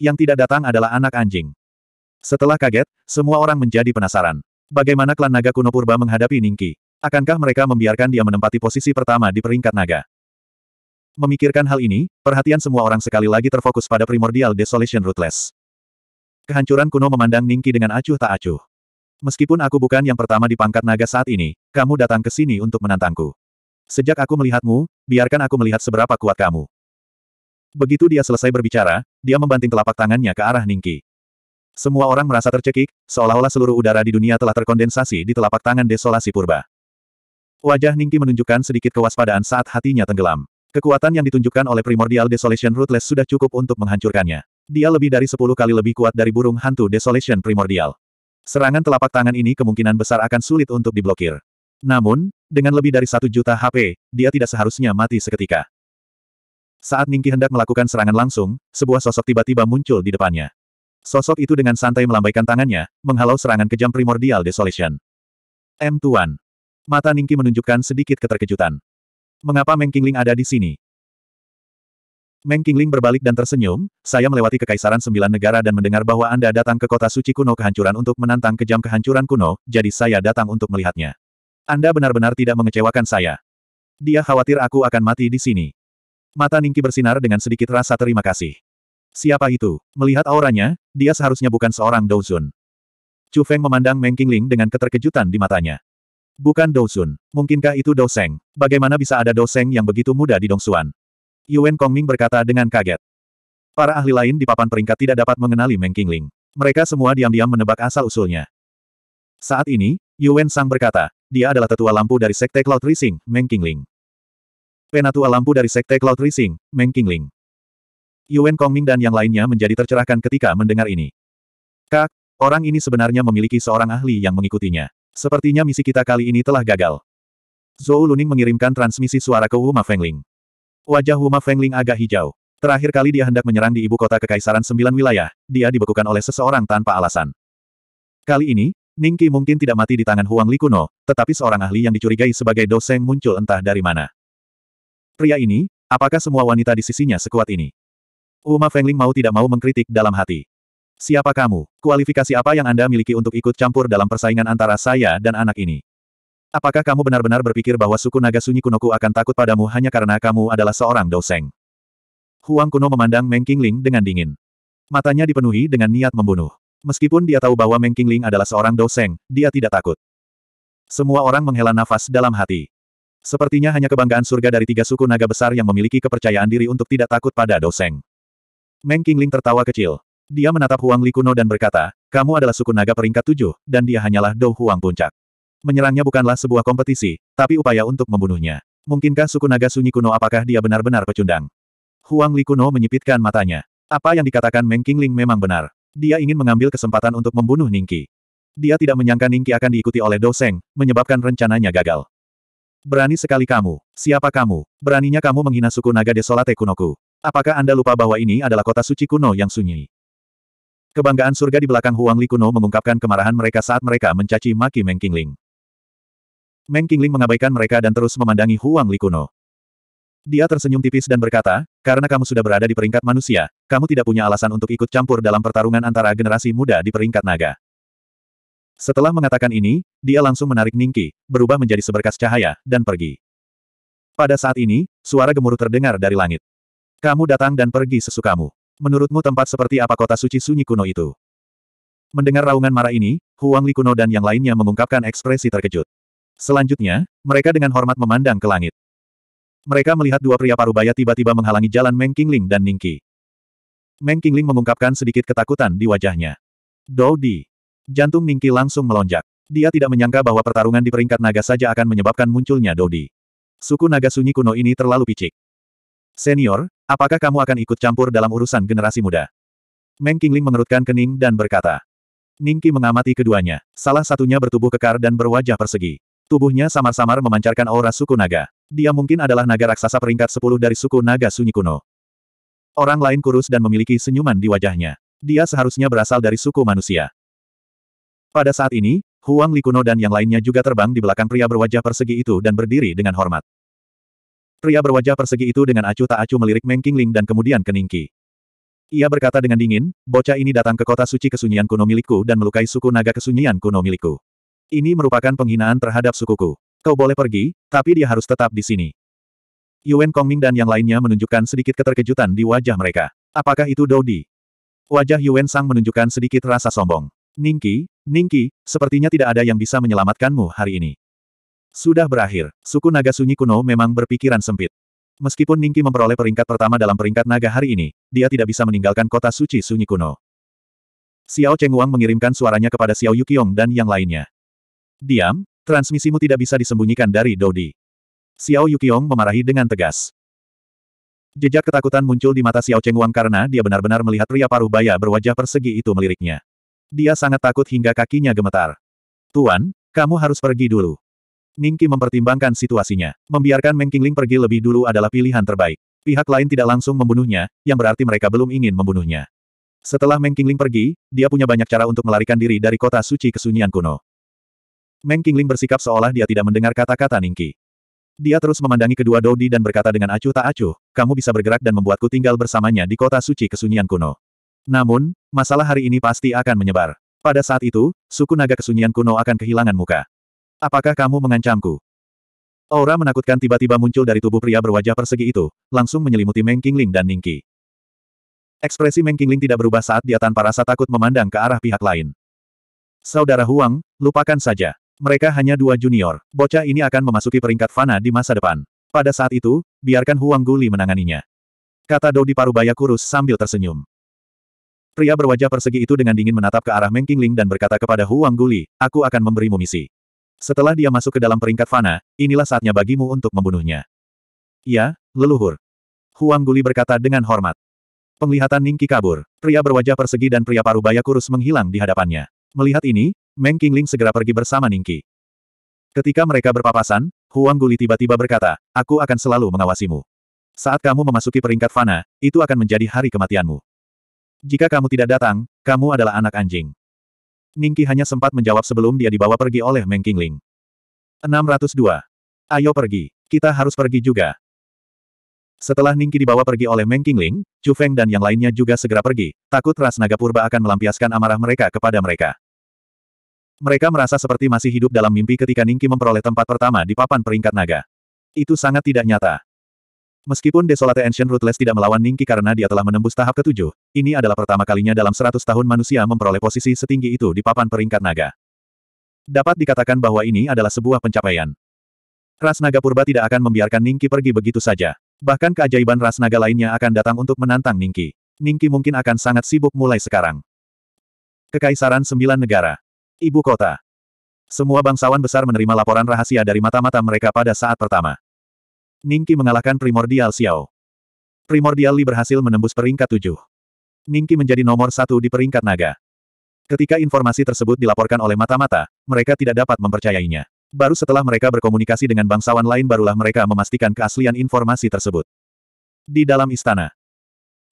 Yang tidak datang adalah anak anjing. Setelah kaget, semua orang menjadi penasaran. Bagaimana klan naga kuno purba menghadapi Ningki? Akankah mereka membiarkan dia menempati posisi pertama di peringkat naga? Memikirkan hal ini, perhatian semua orang sekali lagi terfokus pada primordial desolation Ruthless. Kehancuran kuno memandang Ningki dengan acuh tak acuh. Meskipun aku bukan yang pertama di pangkat naga saat ini, kamu datang ke sini untuk menantangku. Sejak aku melihatmu, biarkan aku melihat seberapa kuat kamu. Begitu dia selesai berbicara, dia membanting telapak tangannya ke arah Ningki. Semua orang merasa tercekik, seolah-olah seluruh udara di dunia telah terkondensasi di telapak tangan desolasi purba. Wajah Ningki menunjukkan sedikit kewaspadaan saat hatinya tenggelam. Kekuatan yang ditunjukkan oleh primordial Desolation Ruthless sudah cukup untuk menghancurkannya. Dia lebih dari sepuluh kali lebih kuat dari burung hantu Desolation Primordial. Serangan telapak tangan ini kemungkinan besar akan sulit untuk diblokir. Namun, dengan lebih dari satu juta HP, dia tidak seharusnya mati seketika. Saat Ningki hendak melakukan serangan langsung, sebuah sosok tiba-tiba muncul di depannya. Sosok itu dengan santai melambaikan tangannya, menghalau serangan kejam primordial Desolation. M. Tuan. Mata Ningki menunjukkan sedikit keterkejutan. Mengapa Meng Qingling ada di sini? Meng Qingling berbalik dan tersenyum, saya melewati kekaisaran sembilan negara dan mendengar bahwa Anda datang ke kota suci kuno kehancuran untuk menantang kejam kehancuran kuno, jadi saya datang untuk melihatnya. Anda benar-benar tidak mengecewakan saya. Dia khawatir aku akan mati di sini. Mata Ningki bersinar dengan sedikit rasa terima kasih. Siapa itu? Melihat auranya, dia seharusnya bukan seorang Douzun. Chu Feng memandang Meng Qingling dengan keterkejutan di matanya. Bukan Douzun. Mungkinkah itu Douseng? Bagaimana bisa ada Douseng yang begitu muda di Dongsuan? Yuan Kongming berkata dengan kaget. Para ahli lain di papan peringkat tidak dapat mengenali Meng Qingling. Mereka semua diam-diam menebak asal-usulnya. Saat ini, Yuan Sang berkata, dia adalah tetua lampu dari Sekte Cloud Rising, Meng Qingling. Penatua lampu dari Sekte Cloud Rising, Meng Qingling. Yuan Kongming dan yang lainnya menjadi tercerahkan ketika mendengar ini. Kak, orang ini sebenarnya memiliki seorang ahli yang mengikutinya. Sepertinya misi kita kali ini telah gagal. Zhou Luning mengirimkan transmisi suara ke Huma Fengling. Wajah Huma Fengling agak hijau. Terakhir kali dia hendak menyerang di ibu kota Kekaisaran Sembilan Wilayah, dia dibekukan oleh seseorang tanpa alasan. Kali ini, Ningki mungkin tidak mati di tangan Huang Likuno, tetapi seorang ahli yang dicurigai sebagai doseng muncul entah dari mana. Pria ini, apakah semua wanita di sisinya sekuat ini? Uma Fengling mau tidak mau mengkritik dalam hati. Siapa kamu? Kualifikasi apa yang Anda miliki untuk ikut campur dalam persaingan antara saya dan anak ini? Apakah kamu benar-benar berpikir bahwa suku naga sunyi kunoku akan takut padamu hanya karena kamu adalah seorang doseng? Huang Kuno memandang Meng Qingling dengan dingin. Matanya dipenuhi dengan niat membunuh. Meskipun dia tahu bahwa Meng Qingling adalah seorang doseng, dia tidak takut. Semua orang menghela nafas dalam hati. Sepertinya hanya kebanggaan surga dari tiga suku naga besar yang memiliki kepercayaan diri untuk tidak takut pada Doseng. Meng Qingling tertawa kecil. Dia menatap Huang Likuno dan berkata, kamu adalah suku naga peringkat tujuh, dan dia hanyalah Dou Huang Puncak. Menyerangnya bukanlah sebuah kompetisi, tapi upaya untuk membunuhnya. Mungkinkah suku naga sunyi kuno apakah dia benar-benar pecundang? Huang Likuno menyipitkan matanya. Apa yang dikatakan Meng Qingling memang benar. Dia ingin mengambil kesempatan untuk membunuh Ningki. Dia tidak menyangka Ningki akan diikuti oleh Doseng, menyebabkan rencananya gagal. Berani sekali kamu. Siapa kamu? Beraninya kamu menghina suku naga desolate kunoku. Apakah Anda lupa bahwa ini adalah kota suci kuno yang sunyi? Kebanggaan surga di belakang Huang Li kuno mengungkapkan kemarahan mereka saat mereka mencaci maki Meng Qingling. Meng Qingling mengabaikan mereka dan terus memandangi Huang Li kuno. Dia tersenyum tipis dan berkata, karena kamu sudah berada di peringkat manusia, kamu tidak punya alasan untuk ikut campur dalam pertarungan antara generasi muda di peringkat naga. Setelah mengatakan ini, dia langsung menarik Ningki, berubah menjadi seberkas cahaya, dan pergi. Pada saat ini, suara gemuruh terdengar dari langit. Kamu datang dan pergi sesukamu. Menurutmu tempat seperti apa kota suci sunyi kuno itu? Mendengar raungan marah ini, Huang Li Kuno dan yang lainnya mengungkapkan ekspresi terkejut. Selanjutnya, mereka dengan hormat memandang ke langit. Mereka melihat dua pria parubaya tiba-tiba menghalangi jalan Meng Qingling dan Ningki. Meng Qingling mengungkapkan sedikit ketakutan di wajahnya. Dou Di, Jantung Ningki langsung melonjak. Dia tidak menyangka bahwa pertarungan di peringkat naga saja akan menyebabkan munculnya Dodi. Suku naga sunyi kuno ini terlalu picik. Senior, apakah kamu akan ikut campur dalam urusan generasi muda? Meng Qingling mengerutkan kening dan berkata. Ningki mengamati keduanya. Salah satunya bertubuh kekar dan berwajah persegi. Tubuhnya samar-samar memancarkan aura suku naga. Dia mungkin adalah naga raksasa peringkat 10 dari suku naga sunyi kuno. Orang lain kurus dan memiliki senyuman di wajahnya. Dia seharusnya berasal dari suku manusia. Pada saat ini, Huang Likuno dan yang lainnya juga terbang di belakang pria berwajah persegi itu dan berdiri dengan hormat. Pria berwajah persegi itu dengan acuh tak acuh melirik Meng Ling dan kemudian ke Ningki. Ia berkata dengan dingin, bocah ini datang ke kota suci kesunyian kuno milikku dan melukai suku naga kesunyian kuno milikku. Ini merupakan penghinaan terhadap sukuku. Kau boleh pergi, tapi dia harus tetap di sini. Yuan Kongming dan yang lainnya menunjukkan sedikit keterkejutan di wajah mereka. Apakah itu Dodi? Wajah Yuan Sang menunjukkan sedikit rasa sombong. Ningki, Ningki, sepertinya tidak ada yang bisa menyelamatkanmu hari ini. Sudah berakhir, suku naga sunyi kuno memang berpikiran sempit. Meskipun Ningki memperoleh peringkat pertama dalam peringkat naga hari ini, dia tidak bisa meninggalkan kota suci sunyi kuno. Xiao Wang mengirimkan suaranya kepada Xiao Yukiong dan yang lainnya. Diam, transmisimu tidak bisa disembunyikan dari Dodi. Xiao Yukiong memarahi dengan tegas. Jejak ketakutan muncul di mata Xiao Wang karena dia benar-benar melihat pria paruh baya berwajah persegi itu meliriknya. Dia sangat takut hingga kakinya gemetar. Tuan, kamu harus pergi dulu. Ningki mempertimbangkan situasinya. Membiarkan Meng Qingling pergi lebih dulu adalah pilihan terbaik. Pihak lain tidak langsung membunuhnya, yang berarti mereka belum ingin membunuhnya. Setelah Meng Qingling pergi, dia punya banyak cara untuk melarikan diri dari kota suci kesunyian kuno. Meng Qingling bersikap seolah dia tidak mendengar kata-kata Ningki. Dia terus memandangi kedua Dodi dan berkata dengan acuh tak acuh, kamu bisa bergerak dan membuatku tinggal bersamanya di kota suci kesunyian kuno. Namun, masalah hari ini pasti akan menyebar. Pada saat itu, suku naga kesunyian kuno akan kehilangan muka. Apakah kamu mengancamku? Aura menakutkan tiba-tiba muncul dari tubuh pria berwajah persegi itu, langsung menyelimuti Meng Qingling dan Ningki. Ekspresi Meng Qingling tidak berubah saat dia tanpa rasa takut memandang ke arah pihak lain. Saudara Huang, lupakan saja. Mereka hanya dua junior. Bocah ini akan memasuki peringkat fana di masa depan. Pada saat itu, biarkan Huang Guli menanganinya. Kata Dodi Parubaya kurus sambil tersenyum. Pria berwajah persegi itu dengan dingin menatap ke arah Meng Qingling dan berkata kepada Huang Guli, aku akan memberimu misi. Setelah dia masuk ke dalam peringkat fana, inilah saatnya bagimu untuk membunuhnya. Ya, leluhur. Huang Guli berkata dengan hormat. Penglihatan Ningki kabur, pria berwajah persegi dan pria parubaya kurus menghilang di hadapannya. Melihat ini, Meng Qingling segera pergi bersama Ningki. Ketika mereka berpapasan, Huang Guli tiba-tiba berkata, aku akan selalu mengawasimu. Saat kamu memasuki peringkat fana, itu akan menjadi hari kematianmu. Jika kamu tidak datang, kamu adalah anak anjing. Ningki hanya sempat menjawab sebelum dia dibawa pergi oleh Meng Qingling. 602. Ayo pergi. Kita harus pergi juga. Setelah Ningki dibawa pergi oleh Meng Qingling, Chu Feng dan yang lainnya juga segera pergi, takut ras naga purba akan melampiaskan amarah mereka kepada mereka. Mereka merasa seperti masih hidup dalam mimpi ketika Ningki memperoleh tempat pertama di papan peringkat naga. Itu sangat tidak nyata. Meskipun Desolate Ancient Ruthless tidak melawan Ningki karena dia telah menembus tahap ketujuh, ini adalah pertama kalinya dalam seratus tahun manusia memperoleh posisi setinggi itu di papan peringkat naga. Dapat dikatakan bahwa ini adalah sebuah pencapaian. Ras naga purba tidak akan membiarkan Ningki pergi begitu saja. Bahkan keajaiban ras naga lainnya akan datang untuk menantang Ningki. Ningki mungkin akan sangat sibuk mulai sekarang. Kekaisaran Sembilan Negara Ibu Kota Semua bangsawan besar menerima laporan rahasia dari mata-mata mereka pada saat pertama. Ningki mengalahkan Primordial Xiao. Primordial Li berhasil menembus peringkat tujuh. Ningki menjadi nomor satu di peringkat naga. Ketika informasi tersebut dilaporkan oleh mata-mata, mereka tidak dapat mempercayainya. Baru setelah mereka berkomunikasi dengan bangsawan lain barulah mereka memastikan keaslian informasi tersebut. Di dalam istana,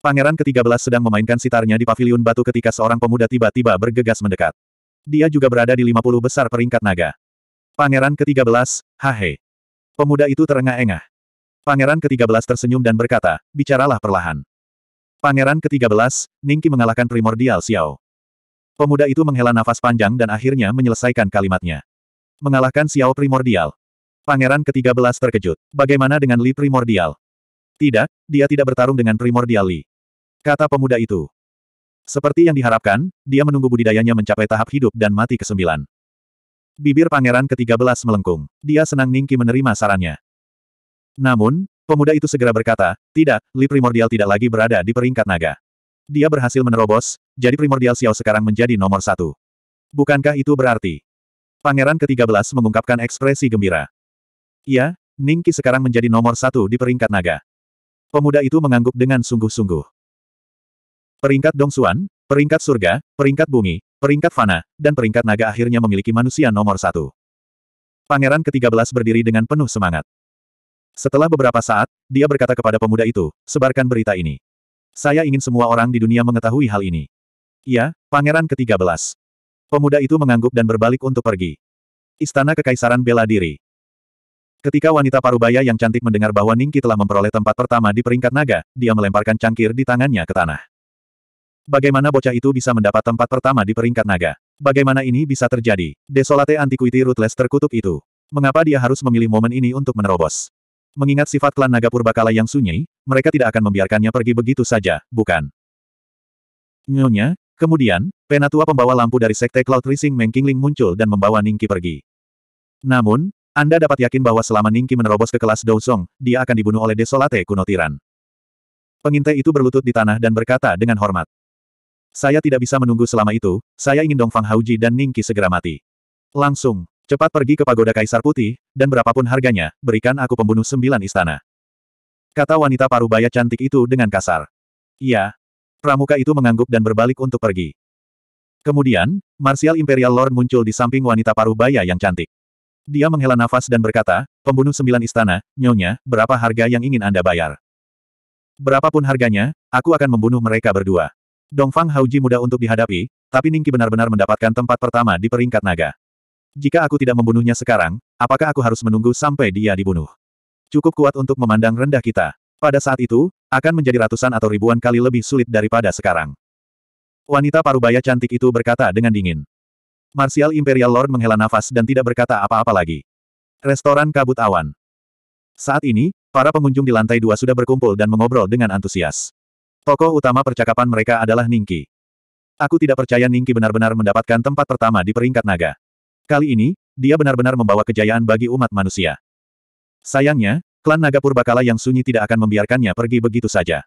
Pangeran ke-13 sedang memainkan sitarnya di paviliun batu ketika seorang pemuda tiba-tiba bergegas mendekat. Dia juga berada di 50 besar peringkat naga. Pangeran ke-13, hahe. Pemuda itu terengah-engah. Pangeran ke-13 tersenyum dan berkata, bicaralah perlahan. Pangeran ke-13, Ningki mengalahkan primordial Xiao. Pemuda itu menghela nafas panjang dan akhirnya menyelesaikan kalimatnya. Mengalahkan Xiao primordial. Pangeran ke-13 terkejut. Bagaimana dengan Li primordial? Tidak, dia tidak bertarung dengan primordial Li. Kata pemuda itu. Seperti yang diharapkan, dia menunggu budidayanya mencapai tahap hidup dan mati kesembilan. Bibir pangeran ke-13 melengkung. Dia senang Ningki menerima sarannya. Namun, pemuda itu segera berkata, tidak, Li Primordial tidak lagi berada di peringkat naga. Dia berhasil menerobos, jadi Primordial Xiao sekarang menjadi nomor satu. Bukankah itu berarti? Pangeran ke-13 mengungkapkan ekspresi gembira. Iya, Ningki sekarang menjadi nomor satu di peringkat naga. Pemuda itu mengangguk dengan sungguh-sungguh. Peringkat Dongsuan, peringkat surga, peringkat bumi, peringkat fana, dan peringkat naga akhirnya memiliki manusia nomor satu. Pangeran ke-13 berdiri dengan penuh semangat. Setelah beberapa saat, dia berkata kepada pemuda itu, sebarkan berita ini. Saya ingin semua orang di dunia mengetahui hal ini. Ya, pangeran ke-13. Pemuda itu mengangguk dan berbalik untuk pergi. Istana Kekaisaran Bela Diri. Ketika wanita parubaya yang cantik mendengar bahwa Ningki telah memperoleh tempat pertama di peringkat naga, dia melemparkan cangkir di tangannya ke tanah. Bagaimana bocah itu bisa mendapat tempat pertama di peringkat naga? Bagaimana ini bisa terjadi? Desolate Antiquity Ruthless terkutuk itu. Mengapa dia harus memilih momen ini untuk menerobos? Mengingat sifat klan naga purbakala yang sunyi, mereka tidak akan membiarkannya pergi begitu saja, bukan? Nyonya, kemudian, penatua pembawa lampu dari sekte Cloud Rising Mengkingling muncul dan membawa Ningki pergi. Namun, Anda dapat yakin bahwa selama Ningki menerobos ke kelas Dou Song, dia akan dibunuh oleh Desolate kuno tiran. Pengintai itu berlutut di tanah dan berkata dengan hormat. Saya tidak bisa menunggu selama itu, saya ingin Dongfang Hauji dan Ningki segera mati. Langsung. Cepat pergi ke pagoda Kaisar Putih, dan berapapun harganya, berikan aku pembunuh sembilan istana. Kata wanita parubaya cantik itu dengan kasar. Iya. Pramuka itu mengangguk dan berbalik untuk pergi. Kemudian, Marsial Imperial Lord muncul di samping wanita parubaya yang cantik. Dia menghela nafas dan berkata, pembunuh sembilan istana, nyonya, berapa harga yang ingin Anda bayar? Berapapun harganya, aku akan membunuh mereka berdua. Dongfang Hauji mudah untuk dihadapi, tapi Ningki benar-benar mendapatkan tempat pertama di peringkat naga. Jika aku tidak membunuhnya sekarang, apakah aku harus menunggu sampai dia dibunuh? Cukup kuat untuk memandang rendah kita. Pada saat itu, akan menjadi ratusan atau ribuan kali lebih sulit daripada sekarang. Wanita parubaya cantik itu berkata dengan dingin. Martial Imperial Lord menghela nafas dan tidak berkata apa-apa lagi. Restoran Kabut Awan. Saat ini, para pengunjung di lantai dua sudah berkumpul dan mengobrol dengan antusias. Tokoh utama percakapan mereka adalah Ningki. Aku tidak percaya Ningki benar-benar mendapatkan tempat pertama di peringkat naga. Kali ini, dia benar-benar membawa kejayaan bagi umat manusia. Sayangnya, klan naga purbakala yang sunyi tidak akan membiarkannya pergi begitu saja.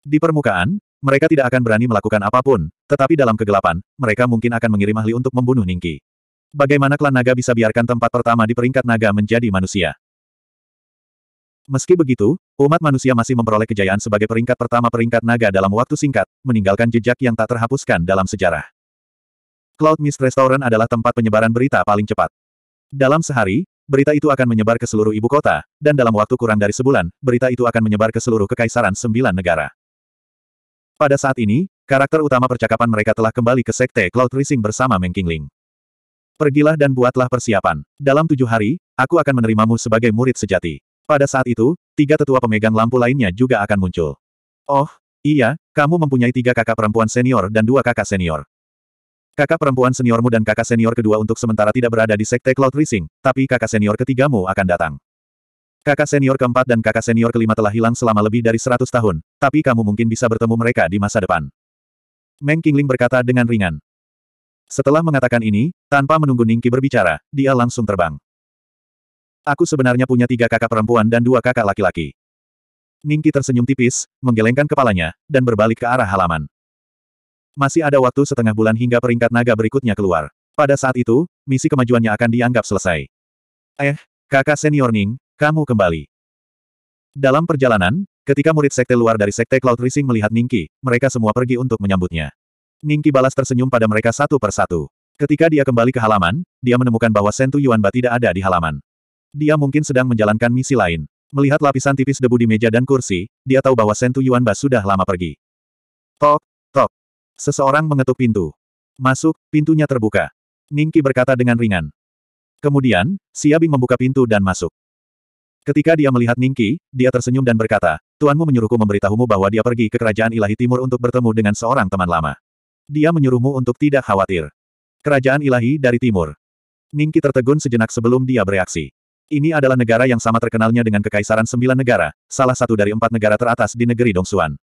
Di permukaan, mereka tidak akan berani melakukan apapun, tetapi dalam kegelapan, mereka mungkin akan mengirim ahli untuk membunuh Ningki. Bagaimana klan naga bisa biarkan tempat pertama di peringkat naga menjadi manusia? Meski begitu, umat manusia masih memperoleh kejayaan sebagai peringkat pertama peringkat naga dalam waktu singkat, meninggalkan jejak yang tak terhapuskan dalam sejarah. Cloud Mist Restaurant adalah tempat penyebaran berita paling cepat. Dalam sehari, berita itu akan menyebar ke seluruh ibu kota, dan dalam waktu kurang dari sebulan, berita itu akan menyebar ke seluruh kekaisaran sembilan negara. Pada saat ini, karakter utama percakapan mereka telah kembali ke Sekte Cloud Rising bersama Meng Qingling. Pergilah dan buatlah persiapan. Dalam tujuh hari, aku akan menerimamu sebagai murid sejati. Pada saat itu, tiga tetua pemegang lampu lainnya juga akan muncul. Oh, iya, kamu mempunyai tiga kakak perempuan senior dan dua kakak senior. Kakak perempuan seniormu dan kakak senior kedua untuk sementara tidak berada di Sekte Cloud Rising, tapi kakak senior ketigamu akan datang. Kakak senior keempat dan kakak senior kelima telah hilang selama lebih dari seratus tahun, tapi kamu mungkin bisa bertemu mereka di masa depan. Meng Qingling berkata dengan ringan. Setelah mengatakan ini, tanpa menunggu Ningki berbicara, dia langsung terbang. Aku sebenarnya punya tiga kakak perempuan dan dua kakak laki-laki. Ningki tersenyum tipis, menggelengkan kepalanya, dan berbalik ke arah halaman. Masih ada waktu setengah bulan hingga peringkat naga berikutnya keluar. Pada saat itu, misi kemajuannya akan dianggap selesai. Eh, kakak senior Ning, kamu kembali. Dalam perjalanan, ketika murid sekte luar dari sekte Cloud Rising melihat Ningki, mereka semua pergi untuk menyambutnya. Ningki balas tersenyum pada mereka satu persatu. Ketika dia kembali ke halaman, dia menemukan bahwa Sentu Yuanba tidak ada di halaman. Dia mungkin sedang menjalankan misi lain. Melihat lapisan tipis debu di meja dan kursi, dia tahu bahwa Sentu Yuanba sudah lama pergi. Tok, Seseorang mengetuk pintu. Masuk, pintunya terbuka. Ningki berkata dengan ringan. Kemudian, Siabing membuka pintu dan masuk. Ketika dia melihat Ningki, dia tersenyum dan berkata, Tuanmu menyuruhku memberitahumu bahwa dia pergi ke kerajaan ilahi timur untuk bertemu dengan seorang teman lama. Dia menyuruhmu untuk tidak khawatir. Kerajaan ilahi dari timur. Ningki tertegun sejenak sebelum dia bereaksi. Ini adalah negara yang sama terkenalnya dengan Kekaisaran Sembilan Negara, salah satu dari empat negara teratas di negeri Dongsuan.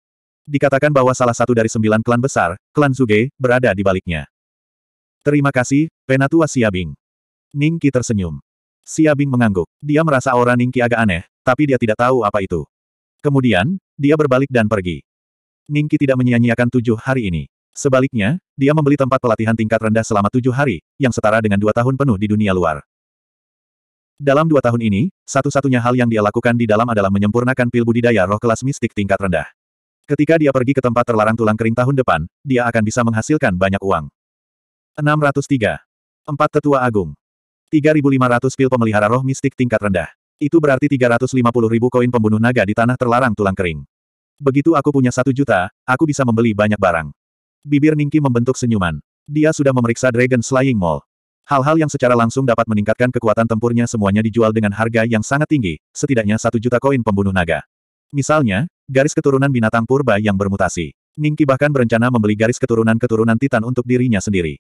Dikatakan bahwa salah satu dari sembilan klan besar, klan Zuge, berada di baliknya. Terima kasih, Penatua Siabing. Ningki tersenyum. Siabing mengangguk. Dia merasa aura Ningki agak aneh, tapi dia tidak tahu apa itu. Kemudian, dia berbalik dan pergi. Ningki tidak menyia-nyiakan tujuh hari ini. Sebaliknya, dia membeli tempat pelatihan tingkat rendah selama tujuh hari, yang setara dengan dua tahun penuh di dunia luar. Dalam dua tahun ini, satu-satunya hal yang dia lakukan di dalam adalah menyempurnakan pil budidaya roh kelas mistik tingkat rendah. Ketika dia pergi ke tempat terlarang tulang kering tahun depan, dia akan bisa menghasilkan banyak uang. 603. Empat Tetua Agung. 3.500 pil pemelihara roh mistik tingkat rendah. Itu berarti 350 ribu koin pembunuh naga di tanah terlarang tulang kering. Begitu aku punya satu juta, aku bisa membeli banyak barang. Bibir Ningki membentuk senyuman. Dia sudah memeriksa Dragon Slaying Mall. Hal-hal yang secara langsung dapat meningkatkan kekuatan tempurnya semuanya dijual dengan harga yang sangat tinggi, setidaknya satu juta koin pembunuh naga. Misalnya, garis keturunan binatang purba yang bermutasi. Ningki bahkan berencana membeli garis keturunan-keturunan Titan untuk dirinya sendiri.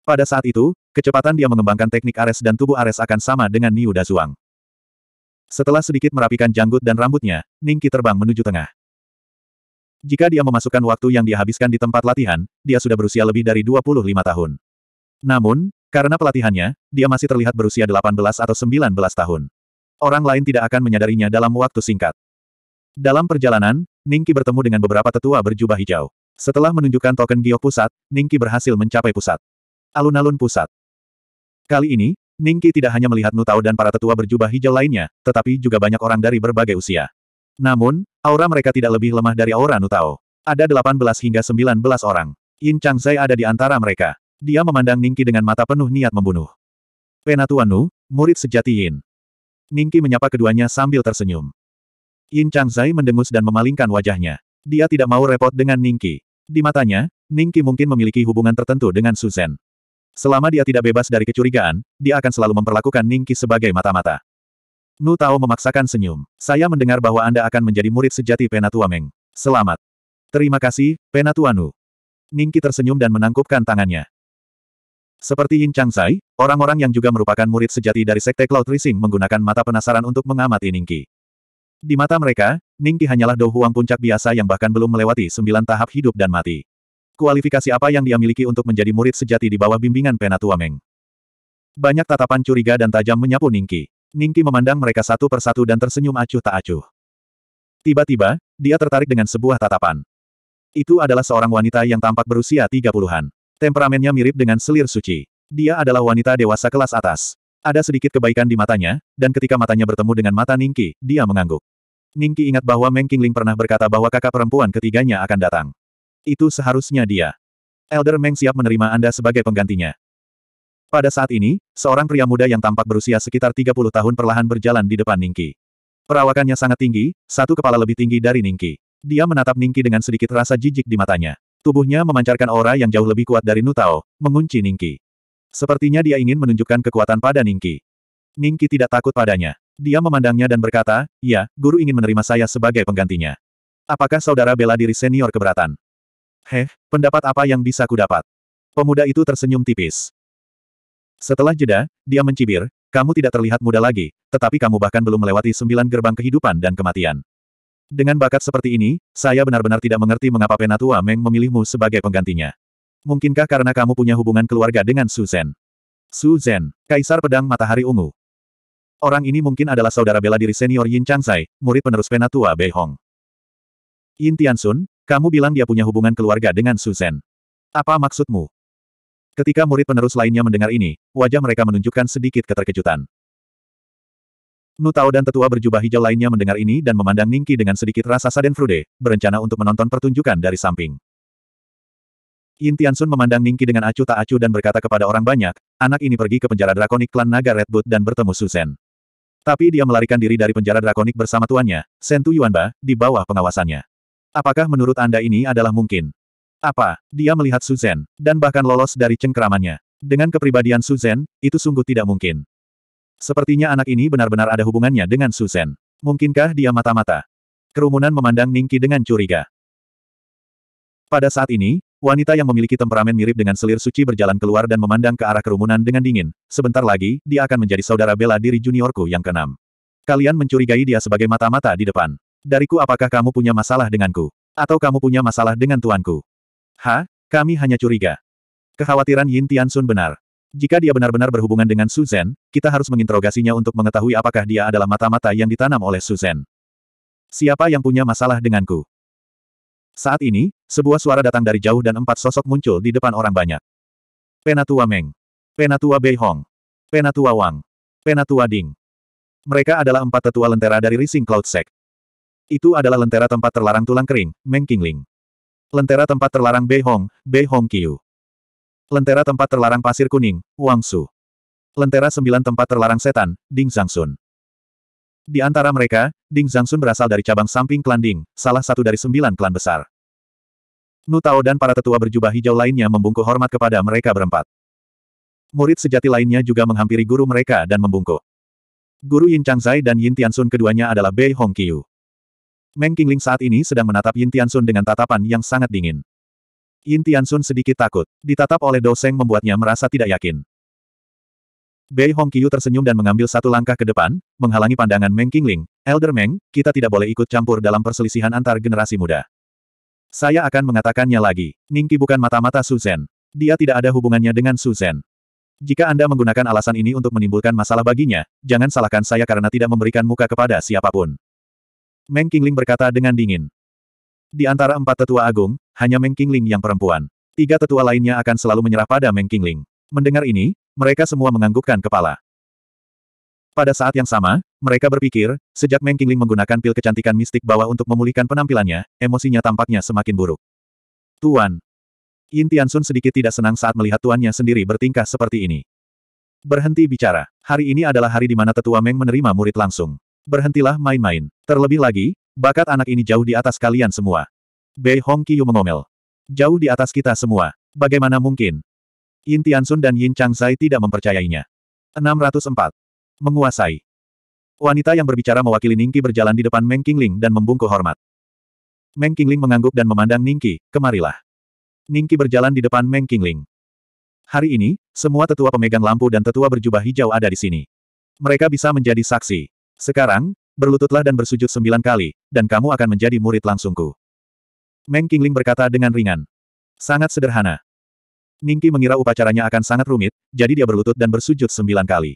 Pada saat itu, kecepatan dia mengembangkan teknik Ares dan tubuh Ares akan sama dengan Niu Dazuang. Setelah sedikit merapikan janggut dan rambutnya, Ningki terbang menuju tengah. Jika dia memasukkan waktu yang dihabiskan di tempat latihan, dia sudah berusia lebih dari 25 tahun. Namun, karena pelatihannya, dia masih terlihat berusia 18 atau 19 tahun. Orang lain tidak akan menyadarinya dalam waktu singkat. Dalam perjalanan, Ningki bertemu dengan beberapa tetua berjubah hijau. Setelah menunjukkan token giok pusat, Ningki berhasil mencapai pusat. Alun-alun pusat. Kali ini, Ningki tidak hanya melihat Nutao dan para tetua berjubah hijau lainnya, tetapi juga banyak orang dari berbagai usia. Namun, aura mereka tidak lebih lemah dari aura Nutao. Ada 18 hingga 19 orang. Yin Changzai ada di antara mereka. Dia memandang Ningki dengan mata penuh niat membunuh. Penatuan Nu, murid sejati Yin. Ningki menyapa keduanya sambil tersenyum. Yin Zai mendengus dan memalingkan wajahnya. Dia tidak mau repot dengan Ningki. Di matanya, Ningki mungkin memiliki hubungan tertentu dengan Suzen. Selama dia tidak bebas dari kecurigaan, dia akan selalu memperlakukan Ningki sebagai mata-mata. Nu Tao memaksakan senyum. Saya mendengar bahwa Anda akan menjadi murid sejati Penatua Meng. Selamat. Terima kasih, Penatua Nu. Ningki tersenyum dan menangkupkan tangannya. Seperti Yin Zai, orang-orang yang juga merupakan murid sejati dari Sekte Cloud Rising menggunakan mata penasaran untuk mengamati Ningki. Di mata mereka, Ning hanyalah Dou puncak biasa yang bahkan belum melewati sembilan tahap hidup dan mati. Kualifikasi apa yang dia miliki untuk menjadi murid sejati di bawah bimbingan Penatua Meng? Banyak tatapan curiga dan tajam menyapu Ningki. Ningki memandang mereka satu persatu dan tersenyum acuh tak acuh. Tiba-tiba, dia tertarik dengan sebuah tatapan. Itu adalah seorang wanita yang tampak berusia tiga puluhan. Temperamennya mirip dengan selir suci. Dia adalah wanita dewasa kelas atas. Ada sedikit kebaikan di matanya, dan ketika matanya bertemu dengan mata Ningki, dia mengangguk. Ningki ingat bahwa Meng Qingling pernah berkata bahwa kakak perempuan ketiganya akan datang. Itu seharusnya dia. Elder Meng siap menerima Anda sebagai penggantinya. Pada saat ini, seorang pria muda yang tampak berusia sekitar 30 tahun perlahan berjalan di depan Ningki. Perawakannya sangat tinggi, satu kepala lebih tinggi dari Ningki. Dia menatap Ningki dengan sedikit rasa jijik di matanya. Tubuhnya memancarkan aura yang jauh lebih kuat dari Nutao, mengunci Ningki. Sepertinya dia ingin menunjukkan kekuatan pada Ningki. Ningki tidak takut padanya. Dia memandangnya dan berkata, ya, guru ingin menerima saya sebagai penggantinya. Apakah saudara bela diri senior keberatan? Heh, pendapat apa yang bisa ku dapat?". Pemuda itu tersenyum tipis. Setelah jeda, dia mencibir, kamu tidak terlihat muda lagi, tetapi kamu bahkan belum melewati sembilan gerbang kehidupan dan kematian. Dengan bakat seperti ini, saya benar-benar tidak mengerti mengapa Penatua Meng memilihmu sebagai penggantinya. Mungkinkah karena kamu punya hubungan keluarga dengan Su Zhen? Su Zhen, Kaisar Pedang Matahari Ungu. Orang ini mungkin adalah saudara bela diri senior Yin Changzai, murid penerus penatua Bei Hong. Yin Sun, kamu bilang dia punya hubungan keluarga dengan Su Zhen. Apa maksudmu? Ketika murid penerus lainnya mendengar ini, wajah mereka menunjukkan sedikit keterkejutan. Nu Nutao dan tetua berjubah hijau lainnya mendengar ini dan memandang Ningki dengan sedikit rasa saden frude, berencana untuk menonton pertunjukan dari samping. Yin Tiansun memandang Ningki dengan acuh tak acuh dan berkata kepada orang banyak, anak ini pergi ke penjara drakonik klan naga Redwood dan bertemu Susan. Tapi dia melarikan diri dari penjara drakonik bersama tuannya, Sentu Yuanba, di bawah pengawasannya. Apakah menurut Anda ini adalah mungkin? Apa? Dia melihat Susan, dan bahkan lolos dari cengkeramannya. Dengan kepribadian Susan, itu sungguh tidak mungkin. Sepertinya anak ini benar-benar ada hubungannya dengan Susan. Mungkinkah dia mata-mata? Kerumunan memandang Ningki dengan curiga. Pada saat ini, Wanita yang memiliki temperamen mirip dengan selir suci berjalan keluar dan memandang ke arah kerumunan dengan dingin. Sebentar lagi, dia akan menjadi saudara bela diri juniorku yang keenam. Kalian mencurigai dia sebagai mata-mata di depan. Dariku apakah kamu punya masalah denganku? Atau kamu punya masalah dengan tuanku? Ha? Kami hanya curiga. Kekhawatiran Yin Sun benar. Jika dia benar-benar berhubungan dengan Suzen, kita harus menginterogasinya untuk mengetahui apakah dia adalah mata-mata yang ditanam oleh Suzen. Siapa yang punya masalah denganku? Saat ini, sebuah suara datang dari jauh dan empat sosok muncul di depan orang banyak. Penatua Meng. Penatua Bei Hong. Penatua Wang. Penatua Ding. Mereka adalah empat tetua lentera dari Rising Cloud Sect. Itu adalah lentera tempat terlarang tulang kering, Meng Qingling. Lentera tempat terlarang Bei Hong, Bei Hong Qiu. Lentera tempat terlarang pasir kuning, Wang Su. Lentera sembilan tempat terlarang setan, Ding sun. Di antara mereka, Ding Zhangsun berasal dari cabang samping klan Ding, salah satu dari sembilan klan besar. Nu Tao dan para tetua berjubah hijau lainnya membungkuk hormat kepada mereka berempat. Murid sejati lainnya juga menghampiri guru mereka dan membungkuk. Guru Yin Changzai dan Yin Tiansun keduanya adalah Bei Hong Qiu. Meng Qingling saat ini sedang menatap Yin Tiansun dengan tatapan yang sangat dingin. Yin Tiansun sedikit takut. Ditatap oleh doseng membuatnya merasa tidak yakin. Bei Hongqiu tersenyum dan mengambil satu langkah ke depan, menghalangi pandangan Meng Qingling. Elder Meng, kita tidak boleh ikut campur dalam perselisihan antar generasi muda. Saya akan mengatakannya lagi. Ningki bukan mata-mata Suzen. Dia tidak ada hubungannya dengan Suzen. Jika Anda menggunakan alasan ini untuk menimbulkan masalah baginya, jangan salahkan saya karena tidak memberikan muka kepada siapapun. Meng Qingling berkata dengan dingin. Di antara empat tetua agung, hanya Meng Qingling yang perempuan. Tiga tetua lainnya akan selalu menyerah pada Meng Qingling. Mendengar ini, mereka semua menganggukkan kepala. Pada saat yang sama, mereka berpikir, sejak Meng Qingling menggunakan pil kecantikan mistik bawah untuk memulihkan penampilannya, emosinya tampaknya semakin buruk. Tuan. Yin Tiansun sedikit tidak senang saat melihat tuannya sendiri bertingkah seperti ini. Berhenti bicara. Hari ini adalah hari di mana tetua Meng menerima murid langsung. Berhentilah main-main. Terlebih lagi, bakat anak ini jauh di atas kalian semua. Bei Hong Qiu mengomel. Jauh di atas kita semua. Bagaimana mungkin? Yin Sun dan Yin Changzai tidak mempercayainya. 604. Menguasai. Wanita yang berbicara mewakili Ningki berjalan di depan Meng Qingling dan membungkuk hormat. Meng Qingling mengangguk dan memandang Ningki, kemarilah. Ningki berjalan di depan Meng Qingling. Hari ini, semua tetua pemegang lampu dan tetua berjubah hijau ada di sini. Mereka bisa menjadi saksi. Sekarang, berlututlah dan bersujud sembilan kali, dan kamu akan menjadi murid langsungku. Meng Qingling berkata dengan ringan. Sangat sederhana. Ningki mengira upacaranya akan sangat rumit, jadi dia berlutut dan bersujud sembilan kali.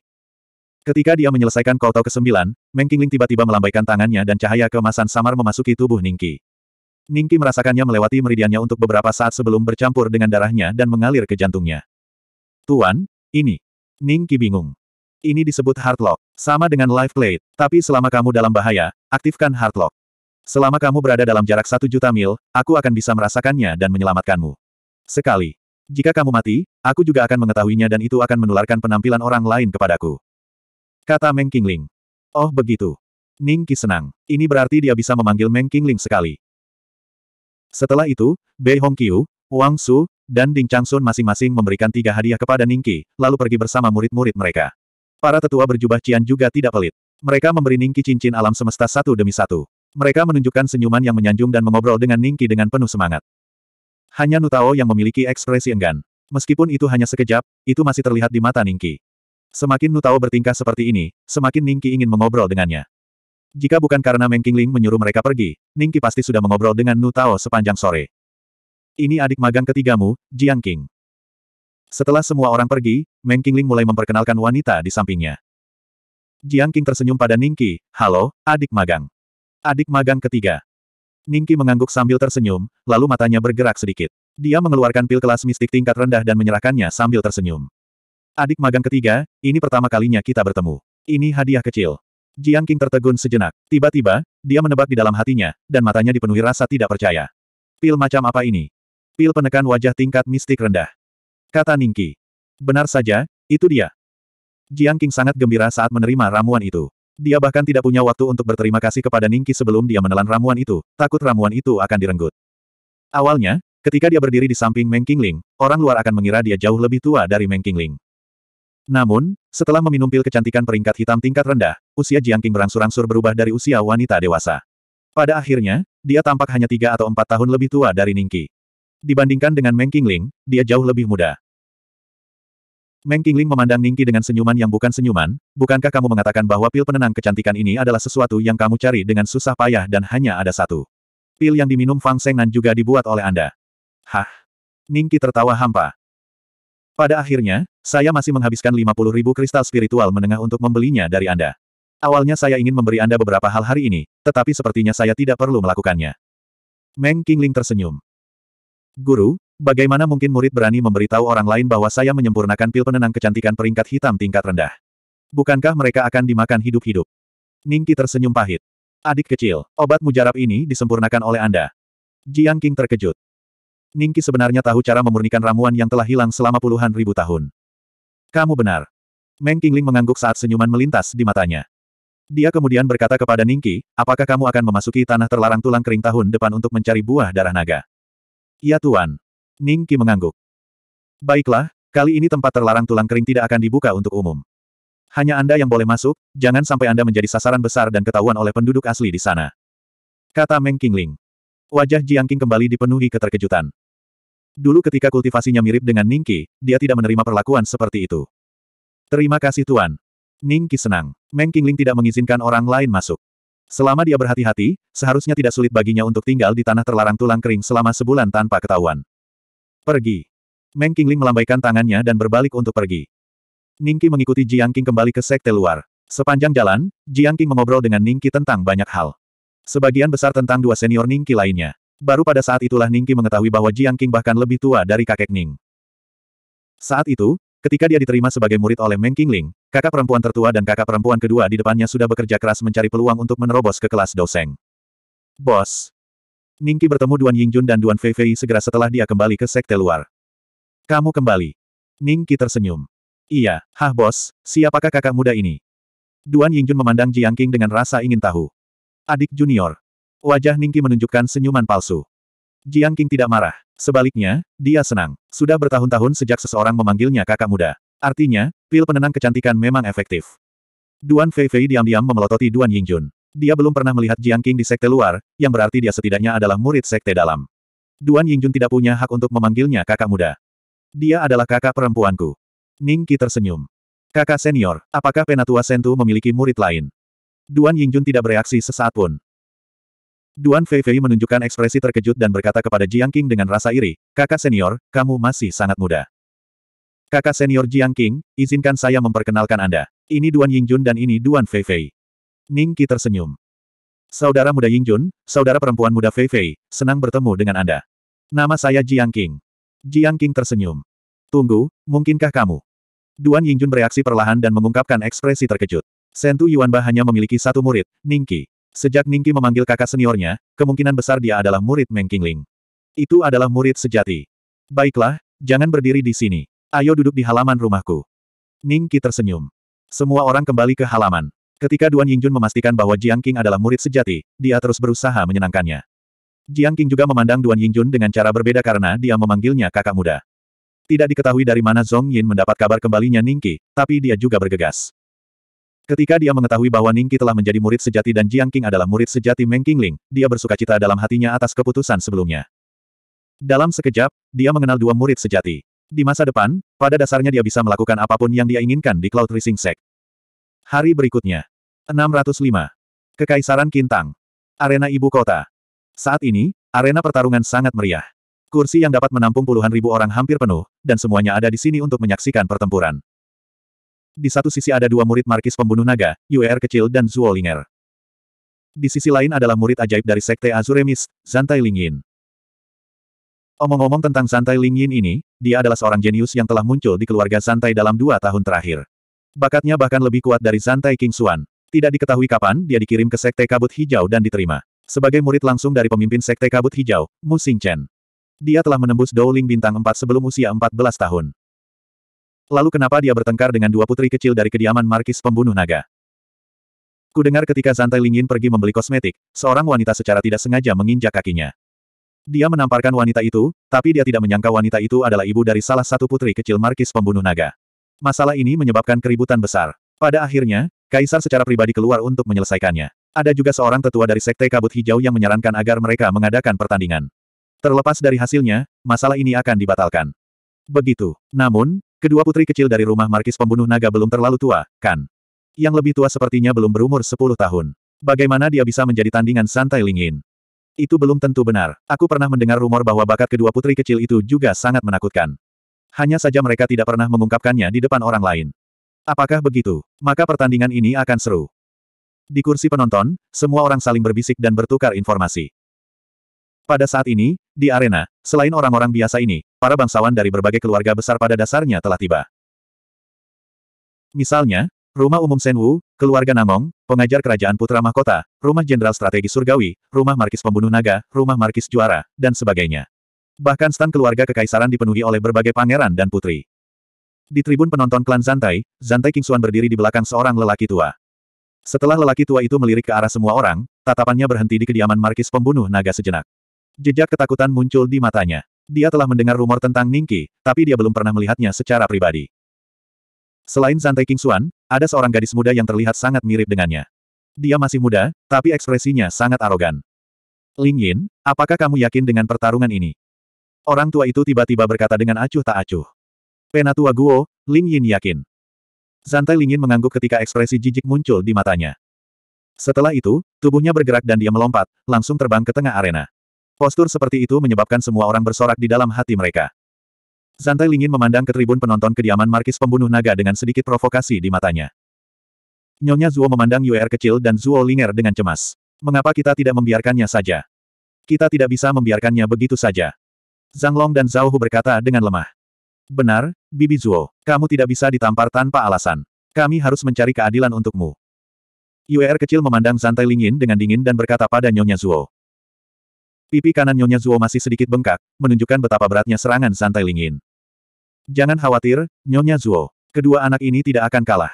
Ketika dia menyelesaikan kotau ke sembilan, Meng Qingling tiba-tiba melambaikan tangannya dan cahaya kemasan samar memasuki tubuh Ningki. Ningki merasakannya melewati meridiannya untuk beberapa saat sebelum bercampur dengan darahnya dan mengalir ke jantungnya. Tuan, ini. Ningki bingung. Ini disebut hardlock, sama dengan life plate, tapi selama kamu dalam bahaya, aktifkan hardlock. Selama kamu berada dalam jarak satu juta mil, aku akan bisa merasakannya dan menyelamatkanmu. Sekali. Jika kamu mati, aku juga akan mengetahuinya dan itu akan menularkan penampilan orang lain kepadaku. Kata Meng Qingling. Oh begitu. Ning Qi senang. Ini berarti dia bisa memanggil Meng Qingling sekali. Setelah itu, Bei Hongqiu, Wang Su, dan Ding Changsun masing-masing memberikan tiga hadiah kepada Ning Qi, lalu pergi bersama murid-murid mereka. Para tetua berjubah Cian juga tidak pelit. Mereka memberi Ning Qi cincin alam semesta satu demi satu. Mereka menunjukkan senyuman yang menyanjung dan mengobrol dengan Ning Qi dengan penuh semangat. Hanya Nutao yang memiliki ekspresi enggan. Meskipun itu hanya sekejap, itu masih terlihat di mata Ningki. Semakin Nutao bertingkah seperti ini, semakin Ningki ingin mengobrol dengannya. Jika bukan karena Meng Qingling menyuruh mereka pergi, Ningki pasti sudah mengobrol dengan Nutao sepanjang sore. Ini adik magang ketigamu, Jiang King. Setelah semua orang pergi, Meng Qingling mulai memperkenalkan wanita di sampingnya. Jiang King tersenyum pada Ningki, halo, adik magang. Adik magang ketiga. Ningki mengangguk sambil tersenyum, lalu matanya bergerak sedikit. Dia mengeluarkan pil kelas mistik tingkat rendah dan menyerahkannya sambil tersenyum. Adik magang ketiga, ini pertama kalinya kita bertemu. Ini hadiah kecil. Jiang King tertegun sejenak. Tiba-tiba, dia menebak di dalam hatinya, dan matanya dipenuhi rasa tidak percaya. Pil macam apa ini? Pil penekan wajah tingkat mistik rendah. Kata Ningki. Benar saja, itu dia. Jiang King sangat gembira saat menerima ramuan itu. Dia bahkan tidak punya waktu untuk berterima kasih kepada Ningki sebelum dia menelan ramuan itu, takut ramuan itu akan direnggut. Awalnya, ketika dia berdiri di samping Meng Qingling, orang luar akan mengira dia jauh lebih tua dari Meng Qingling. Namun, setelah meminum pil kecantikan peringkat hitam tingkat rendah, usia Jiangqing berangsur-angsur berubah dari usia wanita dewasa. Pada akhirnya, dia tampak hanya tiga atau empat tahun lebih tua dari Ningki. Dibandingkan dengan Meng Qingling, dia jauh lebih muda. Meng Qingling memandang Ningki dengan senyuman yang bukan senyuman, bukankah kamu mengatakan bahwa pil penenang kecantikan ini adalah sesuatu yang kamu cari dengan susah payah dan hanya ada satu? Pil yang diminum Fang Sengnan juga dibuat oleh Anda. Hah? Ningki tertawa hampa. Pada akhirnya, saya masih menghabiskan 50 ribu kristal spiritual menengah untuk membelinya dari Anda. Awalnya saya ingin memberi Anda beberapa hal hari ini, tetapi sepertinya saya tidak perlu melakukannya. Meng Qingling tersenyum. Guru, Bagaimana mungkin murid berani memberitahu orang lain bahwa saya menyempurnakan pil penenang kecantikan peringkat hitam tingkat rendah? Bukankah mereka akan dimakan hidup-hidup? Ningki tersenyum pahit. Adik kecil, obat mujarab ini disempurnakan oleh Anda. Jiang King terkejut. Ningki sebenarnya tahu cara memurnikan ramuan yang telah hilang selama puluhan ribu tahun. Kamu benar. Meng Qingling mengangguk saat senyuman melintas di matanya. Dia kemudian berkata kepada Ningki, apakah kamu akan memasuki tanah terlarang tulang kering tahun depan untuk mencari buah darah naga? Ya, Tuan, Ning Qi mengangguk. Baiklah, kali ini tempat terlarang tulang kering tidak akan dibuka untuk umum. Hanya Anda yang boleh masuk, jangan sampai Anda menjadi sasaran besar dan ketahuan oleh penduduk asli di sana. Kata Meng Qingling. Wajah Jiang Qing kembali dipenuhi keterkejutan. Dulu ketika kultivasinya mirip dengan Ning Qi, dia tidak menerima perlakuan seperti itu. Terima kasih Tuan. Ning Qi senang. Meng Qingling tidak mengizinkan orang lain masuk. Selama dia berhati-hati, seharusnya tidak sulit baginya untuk tinggal di tanah terlarang tulang kering selama sebulan tanpa ketahuan. Pergi. Meng Qingling melambaikan tangannya dan berbalik untuk pergi. Ningki mengikuti Jiang Qing kembali ke sekte luar. Sepanjang jalan, Jiang Qing mengobrol dengan Ningki tentang banyak hal. Sebagian besar tentang dua senior Ningki lainnya. Baru pada saat itulah Ningki mengetahui bahwa Jiang Qing bahkan lebih tua dari kakek Ning. Saat itu, ketika dia diterima sebagai murid oleh Meng Qingling, kakak perempuan tertua dan kakak perempuan kedua di depannya sudah bekerja keras mencari peluang untuk menerobos ke kelas Doseng. Bos, Ningki bertemu Duan Yingjun dan Duan Feifei segera setelah dia kembali ke sekte luar. Kamu kembali. Ningki tersenyum. Iya, hah bos, siapakah kakak muda ini? Duan Yingjun memandang Jiang Qing dengan rasa ingin tahu. Adik junior. Wajah Ningki menunjukkan senyuman palsu. Jiang Qing tidak marah. Sebaliknya, dia senang. Sudah bertahun-tahun sejak seseorang memanggilnya kakak muda. Artinya, pil penenang kecantikan memang efektif. Duan Feifei diam-diam memelototi Duan Yingjun. Dia belum pernah melihat Jiang Qing di sekte luar, yang berarti dia setidaknya adalah murid sekte dalam. Duan Yingjun tidak punya hak untuk memanggilnya kakak muda. Dia adalah kakak perempuanku. Ning Qi tersenyum. Kakak senior, apakah penatua Sentu memiliki murid lain? Duan Yingjun tidak bereaksi sesaat pun. Duan Feifei menunjukkan ekspresi terkejut dan berkata kepada Jiang Qing dengan rasa iri, kakak senior, kamu masih sangat muda. Kakak senior Jiang Qing, izinkan saya memperkenalkan Anda. Ini Duan Yingjun dan ini Duan Feifei. Ning Qi tersenyum. Saudara muda Ying Jun, saudara perempuan muda Fei Fei, senang bertemu dengan Anda. Nama saya Jiang King. Jiang King tersenyum. Tunggu, mungkinkah kamu? Duan Ying Jun bereaksi perlahan dan mengungkapkan ekspresi terkejut. Sentu Yuanba hanya memiliki satu murid, Ning Qi. Sejak Ning Qi memanggil kakak seniornya, kemungkinan besar dia adalah murid Meng Ling. Itu adalah murid sejati. Baiklah, jangan berdiri di sini. Ayo duduk di halaman rumahku. Ning Qi tersenyum. Semua orang kembali ke halaman. Ketika Duan Yingjun memastikan bahwa Jiang Qing adalah murid sejati, dia terus berusaha menyenangkannya. Jiang Qing juga memandang Duan Yingjun dengan cara berbeda karena dia memanggilnya kakak muda. Tidak diketahui dari mana Zong Yin mendapat kabar kembalinya Ningqi, tapi dia juga bergegas. Ketika dia mengetahui bahwa Ningqi telah menjadi murid sejati dan Jiang Qing adalah murid sejati Meng Qingling, dia bersuka cita dalam hatinya atas keputusan sebelumnya. Dalam sekejap, dia mengenal dua murid sejati. Di masa depan, pada dasarnya dia bisa melakukan apapun yang dia inginkan di Cloud Rising Sect. Hari berikutnya, 605. Kekaisaran Kintang. Arena Ibu Kota. Saat ini, arena pertarungan sangat meriah. Kursi yang dapat menampung puluhan ribu orang hampir penuh, dan semuanya ada di sini untuk menyaksikan pertempuran. Di satu sisi ada dua murid markis pembunuh naga, UER kecil dan Zuolinger. Di sisi lain adalah murid ajaib dari Sekte Azuremis, Zantai Lingyin. Omong-omong tentang Zantai Lingyin ini, dia adalah seorang jenius yang telah muncul di keluarga Zantai dalam dua tahun terakhir. Bakatnya bahkan lebih kuat dari Zantai King Xuan, tidak diketahui kapan dia dikirim ke Sekte Kabut Hijau dan diterima. Sebagai murid langsung dari pemimpin Sekte Kabut Hijau, Mu Xingchen. Dia telah menembus Douling Bintang 4 sebelum usia 14 tahun. Lalu kenapa dia bertengkar dengan dua putri kecil dari kediaman Markis Pembunuh Naga? Kudengar ketika Zantai Lingin pergi membeli kosmetik, seorang wanita secara tidak sengaja menginjak kakinya. Dia menamparkan wanita itu, tapi dia tidak menyangka wanita itu adalah ibu dari salah satu putri kecil Markis Pembunuh Naga. Masalah ini menyebabkan keributan besar. Pada akhirnya, Kaisar secara pribadi keluar untuk menyelesaikannya. Ada juga seorang tetua dari Sekte Kabut Hijau yang menyarankan agar mereka mengadakan pertandingan. Terlepas dari hasilnya, masalah ini akan dibatalkan. Begitu. Namun, kedua putri kecil dari rumah Markis pembunuh naga belum terlalu tua, kan? Yang lebih tua sepertinya belum berumur 10 tahun. Bagaimana dia bisa menjadi tandingan santai Lingin? Itu belum tentu benar. Aku pernah mendengar rumor bahwa bakat kedua putri kecil itu juga sangat menakutkan. Hanya saja mereka tidak pernah mengungkapkannya di depan orang lain. Apakah begitu? Maka pertandingan ini akan seru. Di kursi penonton, semua orang saling berbisik dan bertukar informasi. Pada saat ini, di arena, selain orang-orang biasa ini, para bangsawan dari berbagai keluarga besar pada dasarnya telah tiba. Misalnya, rumah umum Senwu, keluarga Namong, pengajar kerajaan putra mahkota, rumah jenderal strategi surgawi, rumah markis pembunuh naga, rumah markis juara, dan sebagainya. Bahkan stan keluarga kekaisaran dipenuhi oleh berbagai pangeran dan putri. Di tribun penonton klan Zantai, Zantai Kingsuan berdiri di belakang seorang lelaki tua. Setelah lelaki tua itu melirik ke arah semua orang, tatapannya berhenti di kediaman Markis pembunuh naga sejenak. Jejak ketakutan muncul di matanya. Dia telah mendengar rumor tentang Ningki, tapi dia belum pernah melihatnya secara pribadi. Selain Zantai King Kingsuan, ada seorang gadis muda yang terlihat sangat mirip dengannya. Dia masih muda, tapi ekspresinya sangat arogan. Ling Yin, apakah kamu yakin dengan pertarungan ini? Orang tua itu tiba-tiba berkata dengan acuh tak acuh. Penatua Guo, Ling Yin yakin. Zantai Ling Yin mengangguk ketika ekspresi jijik muncul di matanya. Setelah itu, tubuhnya bergerak dan dia melompat, langsung terbang ke tengah arena. Postur seperti itu menyebabkan semua orang bersorak di dalam hati mereka. Zantai Ling Yin memandang ke tribun penonton kediaman Markis Pembunuh Naga dengan sedikit provokasi di matanya. Nyonya Zuo memandang UR kecil dan Zuo Linger dengan cemas. Mengapa kita tidak membiarkannya saja? Kita tidak bisa membiarkannya begitu saja. Zhang Long dan Zhao Hu berkata dengan lemah. Benar, Bibi Zuo, kamu tidak bisa ditampar tanpa alasan. Kami harus mencari keadilan untukmu. Yuer kecil memandang Zantai Lingin dengan dingin dan berkata pada Nyonya Zuo. Pipi kanan Nyonya Zuo masih sedikit bengkak, menunjukkan betapa beratnya serangan Zantai Lingin. Jangan khawatir, Nyonya Zuo. Kedua anak ini tidak akan kalah.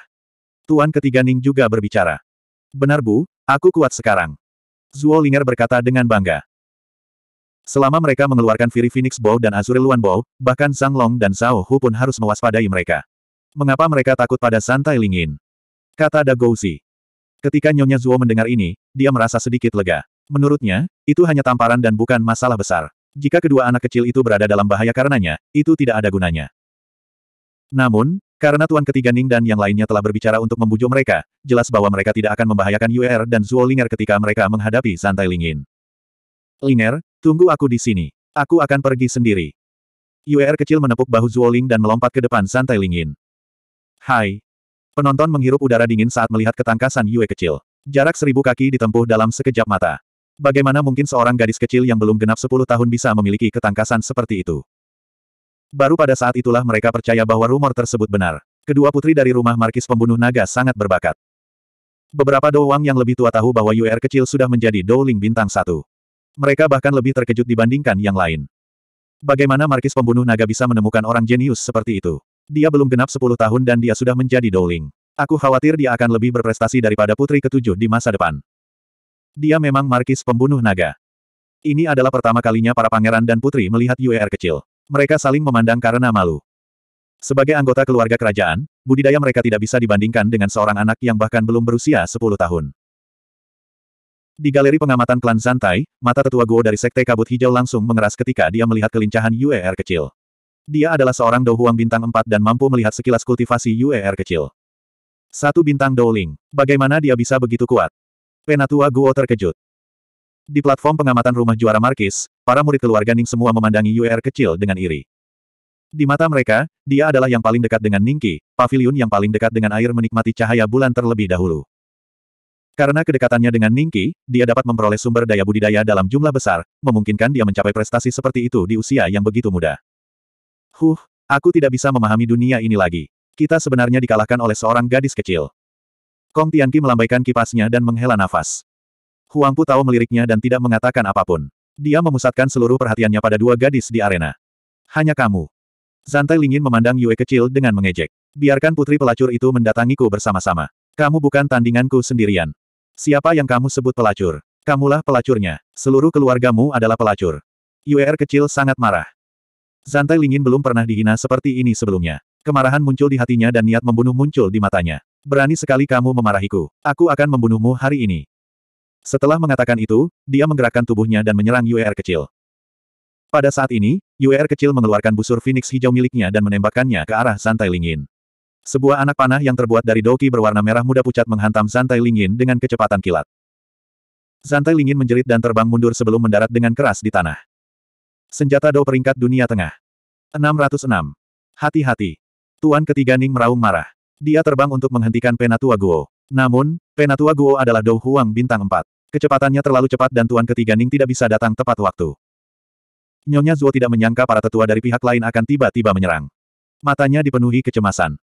Tuan ketiga Ning juga berbicara. Benar Bu, aku kuat sekarang. Zuo Linger berkata dengan bangga. Selama mereka mengeluarkan Fury Phoenix Bow dan Azure Luan Bow, bahkan Sang Long dan Zhao Hu pun harus mewaspadai mereka. Mengapa mereka takut pada Santai Lingin? Kata Dagouzi. Ketika Nyonya Zuo mendengar ini, dia merasa sedikit lega. Menurutnya, itu hanya tamparan dan bukan masalah besar. Jika kedua anak kecil itu berada dalam bahaya karenanya, itu tidak ada gunanya. Namun, karena Tuan Ketiga Ning dan yang lainnya telah berbicara untuk membujuk mereka, jelas bahwa mereka tidak akan membahayakan UR er dan Zuo Linger ketika mereka menghadapi Santai Lingin. Liner, tunggu aku di sini. Aku akan pergi sendiri. Yuer kecil menepuk bahu Zuoling dan melompat ke depan santai Lingin. Hai. Penonton menghirup udara dingin saat melihat ketangkasan Yue kecil. Jarak seribu kaki ditempuh dalam sekejap mata. Bagaimana mungkin seorang gadis kecil yang belum genap sepuluh tahun bisa memiliki ketangkasan seperti itu? Baru pada saat itulah mereka percaya bahwa rumor tersebut benar. Kedua putri dari rumah Markis pembunuh naga sangat berbakat. Beberapa Douwang yang lebih tua tahu bahwa UR kecil sudah menjadi Douling bintang satu. Mereka bahkan lebih terkejut dibandingkan yang lain. Bagaimana Markis pembunuh naga bisa menemukan orang jenius seperti itu? Dia belum genap 10 tahun dan dia sudah menjadi Dowling. Aku khawatir dia akan lebih berprestasi daripada putri ketujuh di masa depan. Dia memang Markis pembunuh naga. Ini adalah pertama kalinya para pangeran dan putri melihat UER kecil. Mereka saling memandang karena malu. Sebagai anggota keluarga kerajaan, budidaya mereka tidak bisa dibandingkan dengan seorang anak yang bahkan belum berusia 10 tahun. Di galeri pengamatan klan santai, mata tetua Guo dari Sekte Kabut Hijau langsung mengeras ketika dia melihat kelincahan UER kecil. Dia adalah seorang Douhuang bintang 4 dan mampu melihat sekilas kultivasi UER kecil. Satu bintang Douling. Bagaimana dia bisa begitu kuat? Penatua Guo terkejut. Di platform pengamatan rumah juara Markis, para murid keluarga Ning semua memandangi UER kecil dengan iri. Di mata mereka, dia adalah yang paling dekat dengan Ningki, pavilion yang paling dekat dengan air menikmati cahaya bulan terlebih dahulu. Karena kedekatannya dengan Ningki, dia dapat memperoleh sumber daya budidaya dalam jumlah besar, memungkinkan dia mencapai prestasi seperti itu di usia yang begitu muda. Huh, aku tidak bisa memahami dunia ini lagi. Kita sebenarnya dikalahkan oleh seorang gadis kecil. Kong Tianqi melambaikan kipasnya dan menghela nafas. Huang Pu tahu meliriknya dan tidak mengatakan apapun. Dia memusatkan seluruh perhatiannya pada dua gadis di arena. Hanya kamu. Zantai Lingin memandang Yue kecil dengan mengejek. Biarkan putri pelacur itu mendatangiku bersama-sama. Kamu bukan tandinganku sendirian. Siapa yang kamu sebut pelacur? Kamulah pelacurnya. Seluruh keluargamu adalah pelacur. Yuer kecil sangat marah. Zantai Lingin belum pernah dihina seperti ini sebelumnya. Kemarahan muncul di hatinya dan niat membunuh muncul di matanya. Berani sekali kamu memarahiku. Aku akan membunuhmu hari ini. Setelah mengatakan itu, dia menggerakkan tubuhnya dan menyerang Yuer kecil. Pada saat ini, Yuer kecil mengeluarkan busur Phoenix hijau miliknya dan menembakkannya ke arah Zantai Lingin. Sebuah anak panah yang terbuat dari doki berwarna merah muda pucat menghantam Zantai Lingyin dengan kecepatan kilat. Zantai Lingyin menjerit dan terbang mundur sebelum mendarat dengan keras di tanah. Senjata Dou peringkat dunia tengah. 606. Hati-hati. Tuan ketiga Ning meraung marah. Dia terbang untuk menghentikan Penatua Guo. Namun, Penatua Guo adalah Dou Huang bintang 4. Kecepatannya terlalu cepat dan Tuan ketiga Ning tidak bisa datang tepat waktu. Nyonya Zuo tidak menyangka para tetua dari pihak lain akan tiba-tiba menyerang. Matanya dipenuhi kecemasan.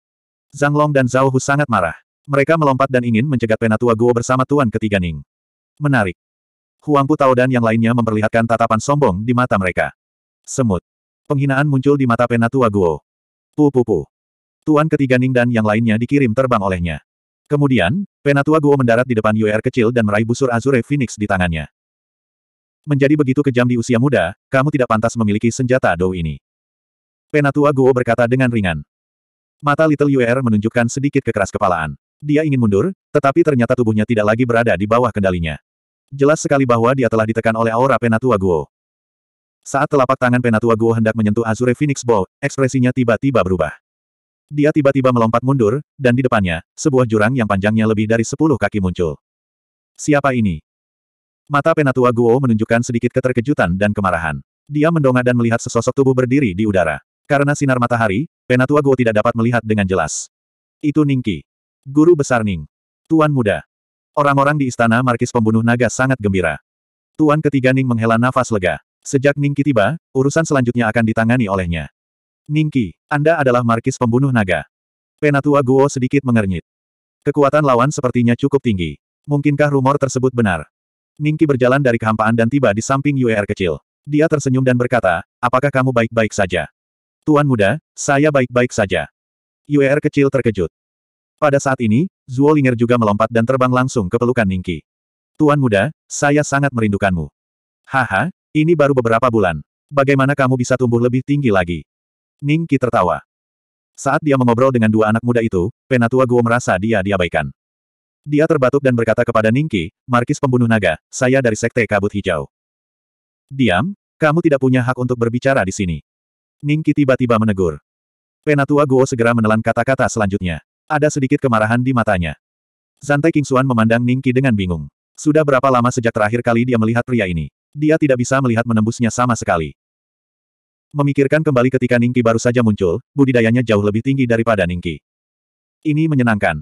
Zhang Long dan Zhao Hu sangat marah. Mereka melompat dan ingin mencegat penatua Guo bersama Tuan ketiga Ning. Menarik. Huang Pu Tao dan yang lainnya memperlihatkan tatapan sombong di mata mereka. Semut. Penghinaan muncul di mata penatua Guo. Pu Tuan ketiga Ning dan yang lainnya dikirim terbang olehnya. Kemudian, penatua Guo mendarat di depan UR kecil dan meraih busur Azure Phoenix di tangannya. Menjadi begitu kejam di usia muda, kamu tidak pantas memiliki senjata Dou ini. Penatua Guo berkata dengan ringan. Mata Little Yuer menunjukkan sedikit kekeras kepalaan. Dia ingin mundur, tetapi ternyata tubuhnya tidak lagi berada di bawah kendalinya. Jelas sekali bahwa dia telah ditekan oleh aura Penatua Guo. Saat telapak tangan Penatua Guo hendak menyentuh Azure Phoenix Ball, ekspresinya tiba-tiba berubah. Dia tiba-tiba melompat mundur, dan di depannya, sebuah jurang yang panjangnya lebih dari sepuluh kaki muncul. Siapa ini? Mata Penatua Guo menunjukkan sedikit keterkejutan dan kemarahan. Dia mendongak dan melihat sesosok tubuh berdiri di udara. Karena sinar matahari, Penatua Guo tidak dapat melihat dengan jelas. Itu Ningki. Guru besar Ning. Tuan muda. Orang-orang di istana markis pembunuh naga sangat gembira. Tuan ketiga Ning menghela nafas lega. Sejak Ningki tiba, urusan selanjutnya akan ditangani olehnya. Ningki, Anda adalah markis pembunuh naga. Penatua Guo sedikit mengernyit. Kekuatan lawan sepertinya cukup tinggi. Mungkinkah rumor tersebut benar? Ningki berjalan dari kehampaan dan tiba di samping UER kecil. Dia tersenyum dan berkata, apakah kamu baik-baik saja? Tuan muda, saya baik-baik saja. Yuer kecil terkejut. Pada saat ini, Zuo Linger juga melompat dan terbang langsung ke pelukan Ningki. Tuan muda, saya sangat merindukanmu. Haha, ini baru beberapa bulan. Bagaimana kamu bisa tumbuh lebih tinggi lagi? Ningki tertawa. Saat dia mengobrol dengan dua anak muda itu, Penatua Guo merasa dia diabaikan. Dia terbatuk dan berkata kepada Ningki, Markis pembunuh naga, saya dari Sekte Kabut Hijau. Diam, kamu tidak punya hak untuk berbicara di sini. Ningki tiba-tiba menegur. Penatua Guo segera menelan kata-kata selanjutnya. Ada sedikit kemarahan di matanya. Zantai Kingsuan memandang Ningki dengan bingung. Sudah berapa lama sejak terakhir kali dia melihat pria ini? Dia tidak bisa melihat menembusnya sama sekali. Memikirkan kembali ketika Ningki baru saja muncul, budidayanya jauh lebih tinggi daripada Ningki. Ini menyenangkan.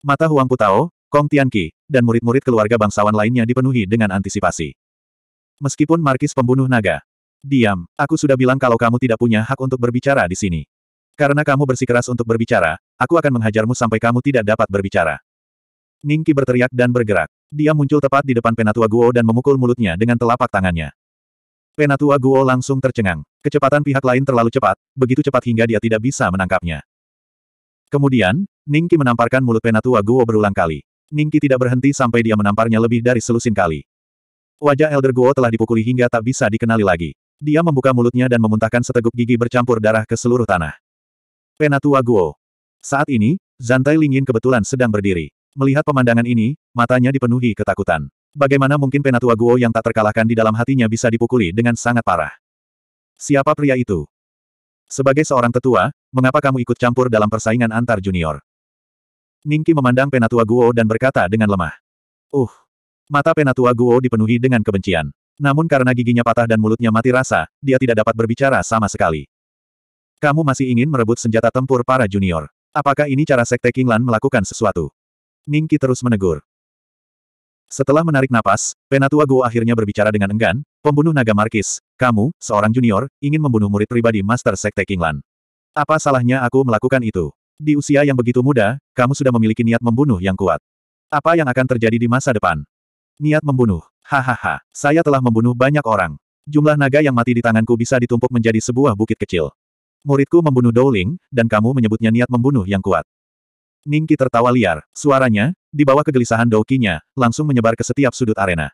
Mata Huang Putao, Kong Tianqi, dan murid-murid keluarga bangsawan lainnya dipenuhi dengan antisipasi. Meskipun Markis pembunuh naga, Diam, aku sudah bilang kalau kamu tidak punya hak untuk berbicara di sini. Karena kamu bersikeras untuk berbicara, aku akan menghajarmu sampai kamu tidak dapat berbicara. Ningki berteriak dan bergerak. Dia muncul tepat di depan Penatua Guo dan memukul mulutnya dengan telapak tangannya. Penatua Guo langsung tercengang. Kecepatan pihak lain terlalu cepat, begitu cepat hingga dia tidak bisa menangkapnya. Kemudian, Ningki menamparkan mulut Penatua Guo berulang kali. Ningki tidak berhenti sampai dia menamparnya lebih dari selusin kali. Wajah Elder Guo telah dipukuli hingga tak bisa dikenali lagi. Dia membuka mulutnya dan memuntahkan seteguk gigi bercampur darah ke seluruh tanah. Penatua Guo. Saat ini, Zantai Lingin kebetulan sedang berdiri. Melihat pemandangan ini, matanya dipenuhi ketakutan. Bagaimana mungkin Penatua Guo yang tak terkalahkan di dalam hatinya bisa dipukuli dengan sangat parah? Siapa pria itu? Sebagai seorang tetua, mengapa kamu ikut campur dalam persaingan antar junior? Ningki memandang Penatua Guo dan berkata dengan lemah. Uh! Mata Penatua Guo dipenuhi dengan kebencian. Namun karena giginya patah dan mulutnya mati rasa, dia tidak dapat berbicara sama sekali. Kamu masih ingin merebut senjata tempur para junior. Apakah ini cara Sekte Kinglan melakukan sesuatu? Ningki terus menegur. Setelah menarik napas, Penatua Guo akhirnya berbicara dengan enggan, pembunuh naga Markis, kamu, seorang junior, ingin membunuh murid pribadi Master Sekte Kinglan. Apa salahnya aku melakukan itu? Di usia yang begitu muda, kamu sudah memiliki niat membunuh yang kuat. Apa yang akan terjadi di masa depan? Niat membunuh. Hahaha, saya telah membunuh banyak orang. Jumlah naga yang mati di tanganku bisa ditumpuk menjadi sebuah bukit kecil. Muridku membunuh Dowling, dan kamu menyebutnya niat membunuh yang kuat. Ningki tertawa liar, suaranya, di bawah kegelisahan Doukinya, langsung menyebar ke setiap sudut arena.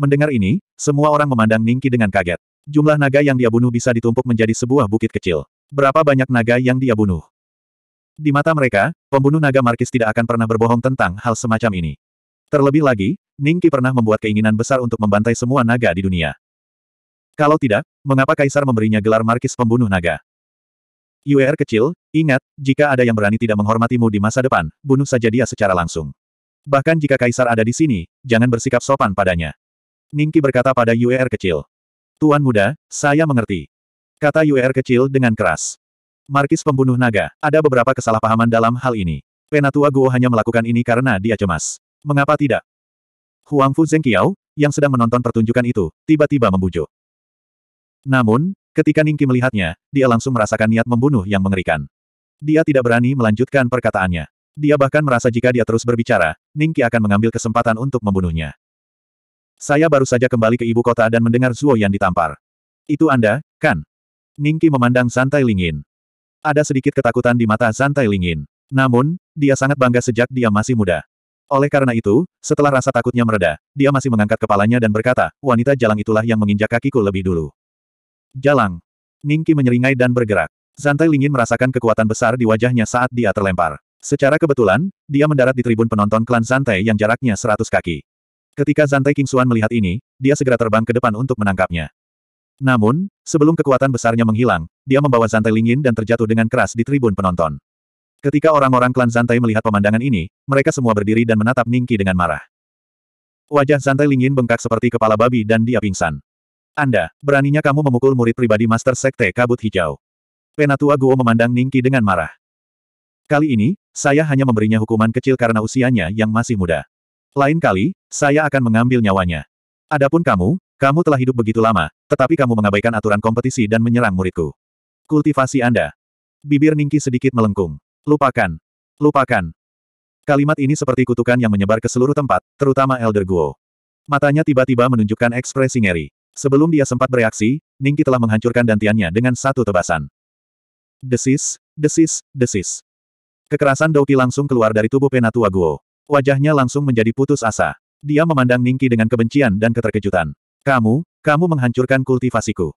Mendengar ini, semua orang memandang Ningki dengan kaget. Jumlah naga yang dia bunuh bisa ditumpuk menjadi sebuah bukit kecil. Berapa banyak naga yang dia bunuh? Di mata mereka, pembunuh naga Markis tidak akan pernah berbohong tentang hal semacam ini. Terlebih lagi, Ningki pernah membuat keinginan besar untuk membantai semua naga di dunia. Kalau tidak, mengapa kaisar memberinya gelar markis pembunuh naga? UR kecil, ingat, jika ada yang berani tidak menghormatimu di masa depan, bunuh saja dia secara langsung. Bahkan jika kaisar ada di sini, jangan bersikap sopan padanya. Ningki berkata pada UR kecil. Tuan muda, saya mengerti. Kata UR kecil dengan keras. Markis pembunuh naga, ada beberapa kesalahpahaman dalam hal ini. Penatua Guo hanya melakukan ini karena dia cemas. Mengapa tidak? Huangfu Zengqiao, yang sedang menonton pertunjukan itu, tiba-tiba membujuk. Namun, ketika Ningqi melihatnya, dia langsung merasakan niat membunuh yang mengerikan. Dia tidak berani melanjutkan perkataannya. Dia bahkan merasa jika dia terus berbicara, Ningqi akan mengambil kesempatan untuk membunuhnya. Saya baru saja kembali ke ibu kota dan mendengar Zuo yang ditampar. Itu Anda, kan? Ningqi memandang Santai Lingin. Ada sedikit ketakutan di mata Santai Lingin. Namun, dia sangat bangga sejak dia masih muda. Oleh karena itu, setelah rasa takutnya mereda, dia masih mengangkat kepalanya dan berkata, wanita jalang itulah yang menginjak kakiku lebih dulu. Jalang. Ningki menyeringai dan bergerak. Zantai Lingin merasakan kekuatan besar di wajahnya saat dia terlempar. Secara kebetulan, dia mendarat di tribun penonton klan Zantai yang jaraknya seratus kaki. Ketika Zantai King Xuan melihat ini, dia segera terbang ke depan untuk menangkapnya. Namun, sebelum kekuatan besarnya menghilang, dia membawa Zantai Lingin dan terjatuh dengan keras di tribun penonton. Ketika orang-orang klan Zantai melihat pemandangan ini, mereka semua berdiri dan menatap Ningki dengan marah. Wajah Zantai Lingin bengkak seperti kepala babi dan dia pingsan. Anda, beraninya kamu memukul murid pribadi Master Sekte Kabut Hijau. Penatua Guo memandang Ningki dengan marah. Kali ini, saya hanya memberinya hukuman kecil karena usianya yang masih muda. Lain kali, saya akan mengambil nyawanya. Adapun kamu, kamu telah hidup begitu lama, tetapi kamu mengabaikan aturan kompetisi dan menyerang muridku. Kultivasi Anda. Bibir Ningki sedikit melengkung. Lupakan. Lupakan. Kalimat ini seperti kutukan yang menyebar ke seluruh tempat, terutama Elder Guo. Matanya tiba-tiba menunjukkan ekspresi ngeri. Sebelum dia sempat bereaksi, Ningki telah menghancurkan dantiannya dengan satu tebasan. Desis, desis, desis. Kekerasan Douki langsung keluar dari tubuh Penatua Guo. Wajahnya langsung menjadi putus asa. Dia memandang Ningki dengan kebencian dan keterkejutan. Kamu, kamu menghancurkan kultivasiku.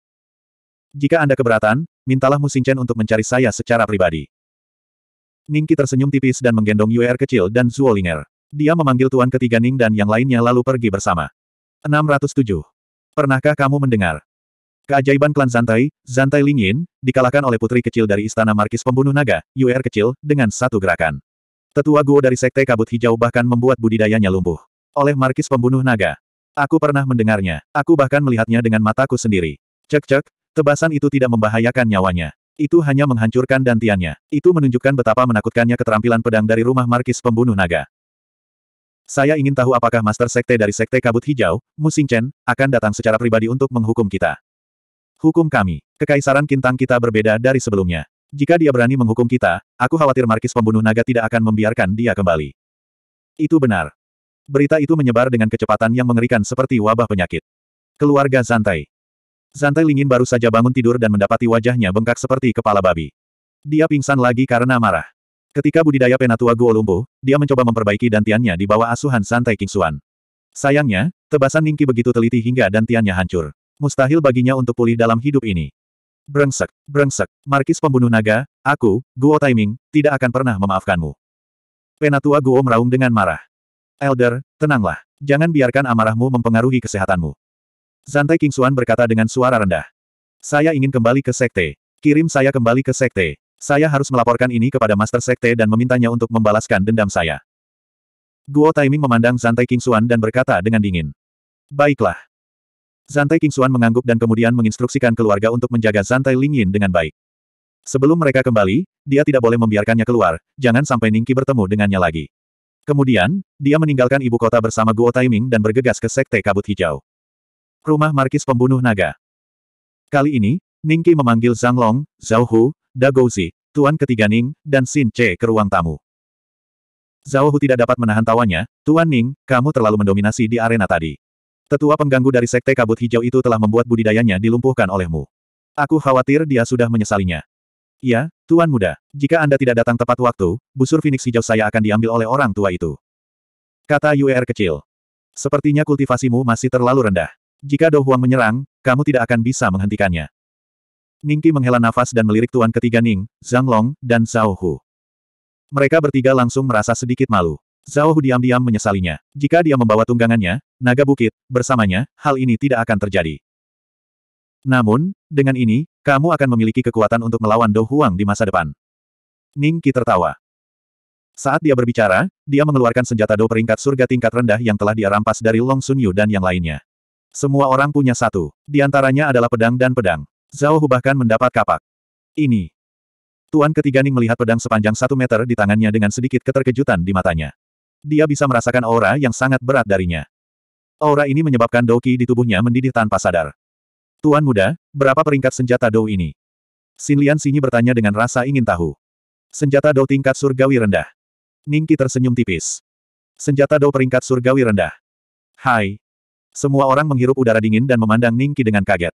Jika Anda keberatan, mintalah Musinchen untuk mencari saya secara pribadi. Ningki tersenyum tipis dan menggendong Yuer kecil dan Zuolinger. Dia memanggil tuan ketiga Ning dan yang lainnya lalu pergi bersama. 607. Pernahkah kamu mendengar? Keajaiban klan Zantai, Zantai Lingyin, dikalahkan oleh putri kecil dari Istana Markis Pembunuh Naga, Yuer kecil, dengan satu gerakan. Tetua Guo dari Sekte Kabut Hijau bahkan membuat budidayanya lumpuh. Oleh Markis Pembunuh Naga. Aku pernah mendengarnya, aku bahkan melihatnya dengan mataku sendiri. Cek-cek, tebasan itu tidak membahayakan nyawanya. Itu hanya menghancurkan dantiannya. Itu menunjukkan betapa menakutkannya keterampilan pedang dari rumah markis pembunuh naga. Saya ingin tahu apakah Master Sekte dari Sekte Kabut Hijau, Musing Chen, akan datang secara pribadi untuk menghukum kita. Hukum kami. Kekaisaran Kintang kita berbeda dari sebelumnya. Jika dia berani menghukum kita, aku khawatir markis pembunuh naga tidak akan membiarkan dia kembali. Itu benar. Berita itu menyebar dengan kecepatan yang mengerikan seperti wabah penyakit. Keluarga Zantai. Zantai Lingin baru saja bangun tidur dan mendapati wajahnya bengkak seperti kepala babi. Dia pingsan lagi karena marah. Ketika budidaya penatua Guo lumpuh, dia mencoba memperbaiki dantiannya di bawah asuhan Santai Kingsuan. Sayangnya, tebasan Ningki begitu teliti hingga dantiannya hancur. Mustahil baginya untuk pulih dalam hidup ini. Brengsek, brengsek, markis pembunuh naga, aku, Guo Taiming, tidak akan pernah memaafkanmu. Penatua Guo meraung dengan marah. Elder, tenanglah. Jangan biarkan amarahmu mempengaruhi kesehatanmu. Santai Kingsuan berkata dengan suara rendah. Saya ingin kembali ke sekte. Kirim saya kembali ke sekte. Saya harus melaporkan ini kepada Master Sekte dan memintanya untuk membalaskan dendam saya. Guo Taiming memandang Zantai King Kingsuan dan berkata dengan dingin. Baiklah. Zantai King Kingsuan mengangguk dan kemudian menginstruksikan keluarga untuk menjaga Zantai Ling Yin dengan baik. Sebelum mereka kembali, dia tidak boleh membiarkannya keluar, jangan sampai Ningki bertemu dengannya lagi. Kemudian, dia meninggalkan ibu kota bersama Guo Taiming dan bergegas ke Sekte Kabut Hijau. Rumah Markis Pembunuh Naga. Kali ini, Ningki memanggil Zhang Long, Zhao Hu, Dagouzi, Tuan Ketiga Ning, dan Xin Che ke ruang tamu. Zhao Hu tidak dapat menahan tawanya, Tuan Ning, kamu terlalu mendominasi di arena tadi. Tetua pengganggu dari Sekte Kabut Hijau itu telah membuat budidayanya dilumpuhkan olehmu. Aku khawatir dia sudah menyesalinya. Ya, Tuan Muda, jika Anda tidak datang tepat waktu, busur Phoenix Hijau saya akan diambil oleh orang tua itu. Kata UR kecil. Sepertinya kultivasimu masih terlalu rendah. Jika Huang menyerang, kamu tidak akan bisa menghentikannya. Ningki menghela nafas dan melirik tuan ketiga Ning, Zhang Long, dan Zhao Hu. Mereka bertiga langsung merasa sedikit malu. Zhao Hu diam-diam menyesalinya. Jika dia membawa tunggangannya, naga bukit, bersamanya, hal ini tidak akan terjadi. Namun, dengan ini, kamu akan memiliki kekuatan untuk melawan Do Huang di masa depan. Ning Qi tertawa. Saat dia berbicara, dia mengeluarkan senjata Do peringkat surga tingkat rendah yang telah dia rampas dari Long Sun Yu dan yang lainnya. Semua orang punya satu. Di antaranya adalah pedang dan pedang. Zhao Hu bahkan mendapat kapak. Ini. Tuan Ketiga Ning melihat pedang sepanjang satu meter di tangannya dengan sedikit keterkejutan di matanya. Dia bisa merasakan aura yang sangat berat darinya. Aura ini menyebabkan Doki di tubuhnya mendidih tanpa sadar. Tuan muda, berapa peringkat senjata Dou ini? Xin Lian Xinyi bertanya dengan rasa ingin tahu. Senjata Dou tingkat surgawi rendah. Ningki tersenyum tipis. Senjata Dou peringkat surgawi rendah. Hai, semua orang menghirup udara dingin dan memandang Qi dengan kaget.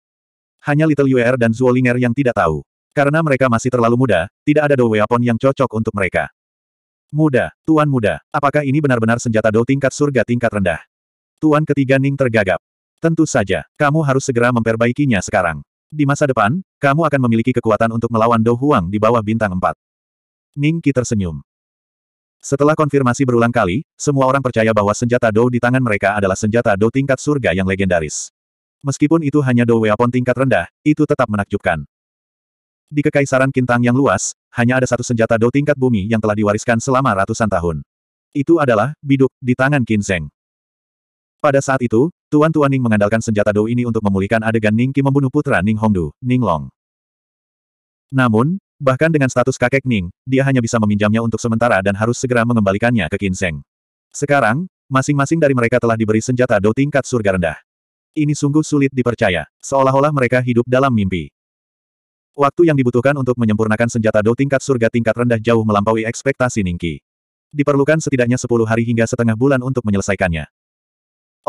Hanya Little Yuer dan Ling'er yang tidak tahu. Karena mereka masih terlalu muda, tidak ada Dou Weapon yang cocok untuk mereka. Muda, Tuan Muda, apakah ini benar-benar senjata Dou tingkat surga tingkat rendah? Tuan ketiga Ning tergagap. Tentu saja, kamu harus segera memperbaikinya sekarang. Di masa depan, kamu akan memiliki kekuatan untuk melawan Dou Huang di bawah bintang empat. Ning Qi tersenyum. Setelah konfirmasi berulang kali, semua orang percaya bahwa senjata Dou di tangan mereka adalah senjata Dou tingkat surga yang legendaris. Meskipun itu hanya Dou Weapon tingkat rendah, itu tetap menakjubkan. Di Kekaisaran Kintang yang luas, hanya ada satu senjata Dou tingkat bumi yang telah diwariskan selama ratusan tahun. Itu adalah, biduk, di tangan Qin Pada saat itu, Tuan Tuan Ning mengandalkan senjata Dou ini untuk memulihkan adegan Ning Qi membunuh putra Ning Hongdu, Ning Long. Namun, Bahkan dengan status kakek Ning, dia hanya bisa meminjamnya untuk sementara dan harus segera mengembalikannya ke Kinseng. Sekarang, masing-masing dari mereka telah diberi senjata do tingkat surga rendah. Ini sungguh sulit dipercaya, seolah-olah mereka hidup dalam mimpi. Waktu yang dibutuhkan untuk menyempurnakan senjata do tingkat surga tingkat rendah jauh melampaui ekspektasi Ningki. Diperlukan setidaknya 10 hari hingga setengah bulan untuk menyelesaikannya.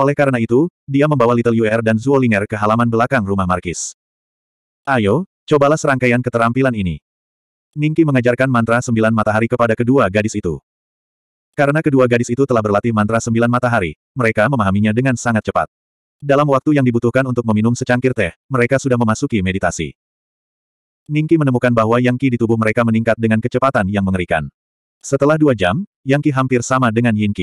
Oleh karena itu, dia membawa Little Yuer dan Zuolinger ke halaman belakang rumah Markis. Ayo, cobalah serangkaian keterampilan ini. Ningki mengajarkan mantra sembilan matahari kepada kedua gadis itu. Karena kedua gadis itu telah berlatih mantra sembilan matahari, mereka memahaminya dengan sangat cepat. Dalam waktu yang dibutuhkan untuk meminum secangkir teh, mereka sudah memasuki meditasi. Ningki menemukan bahwa yang di tubuh mereka meningkat dengan kecepatan yang mengerikan. Setelah dua jam, yang hampir sama dengan Yin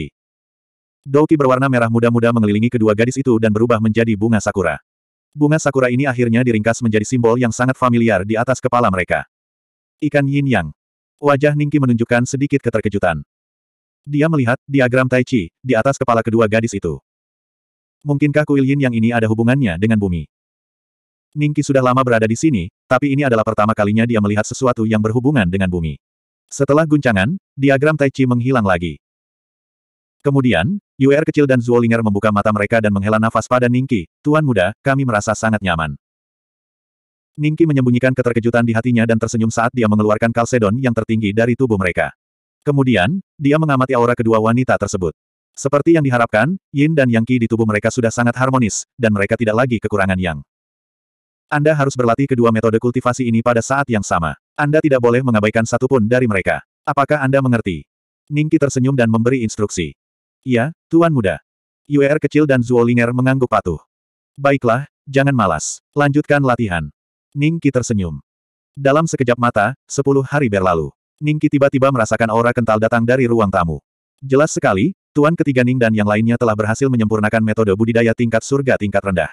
Doki berwarna merah muda-muda mengelilingi kedua gadis itu dan berubah menjadi bunga sakura. Bunga sakura ini akhirnya diringkas menjadi simbol yang sangat familiar di atas kepala mereka. Ikan yin yang. Wajah Ningki menunjukkan sedikit keterkejutan. Dia melihat diagram Tai Chi di atas kepala kedua gadis itu. Mungkinkah kuil yin yang ini ada hubungannya dengan bumi? Ningki sudah lama berada di sini, tapi ini adalah pertama kalinya dia melihat sesuatu yang berhubungan dengan bumi. Setelah guncangan, diagram Tai Chi menghilang lagi. Kemudian, Yuer kecil dan Zuolinger membuka mata mereka dan menghela nafas pada Ningki, Tuan muda, kami merasa sangat nyaman. Ningki menyembunyikan keterkejutan di hatinya dan tersenyum saat dia mengeluarkan kalsedon yang tertinggi dari tubuh mereka. Kemudian, dia mengamati aura kedua wanita tersebut. Seperti yang diharapkan, yin dan yang qi di tubuh mereka sudah sangat harmonis, dan mereka tidak lagi kekurangan yang. Anda harus berlatih kedua metode kultivasi ini pada saat yang sama. Anda tidak boleh mengabaikan satupun dari mereka. Apakah Anda mengerti? Ningki tersenyum dan memberi instruksi. Iya, Tuan Muda. Yuer kecil dan Zuolinger mengangguk patuh. Baiklah, jangan malas. Lanjutkan latihan. Ningki tersenyum. Dalam sekejap mata, sepuluh hari berlalu. Ningki tiba-tiba merasakan aura kental datang dari ruang tamu. Jelas sekali, Tuan ketiga Ning dan yang lainnya telah berhasil menyempurnakan metode budidaya tingkat surga tingkat rendah.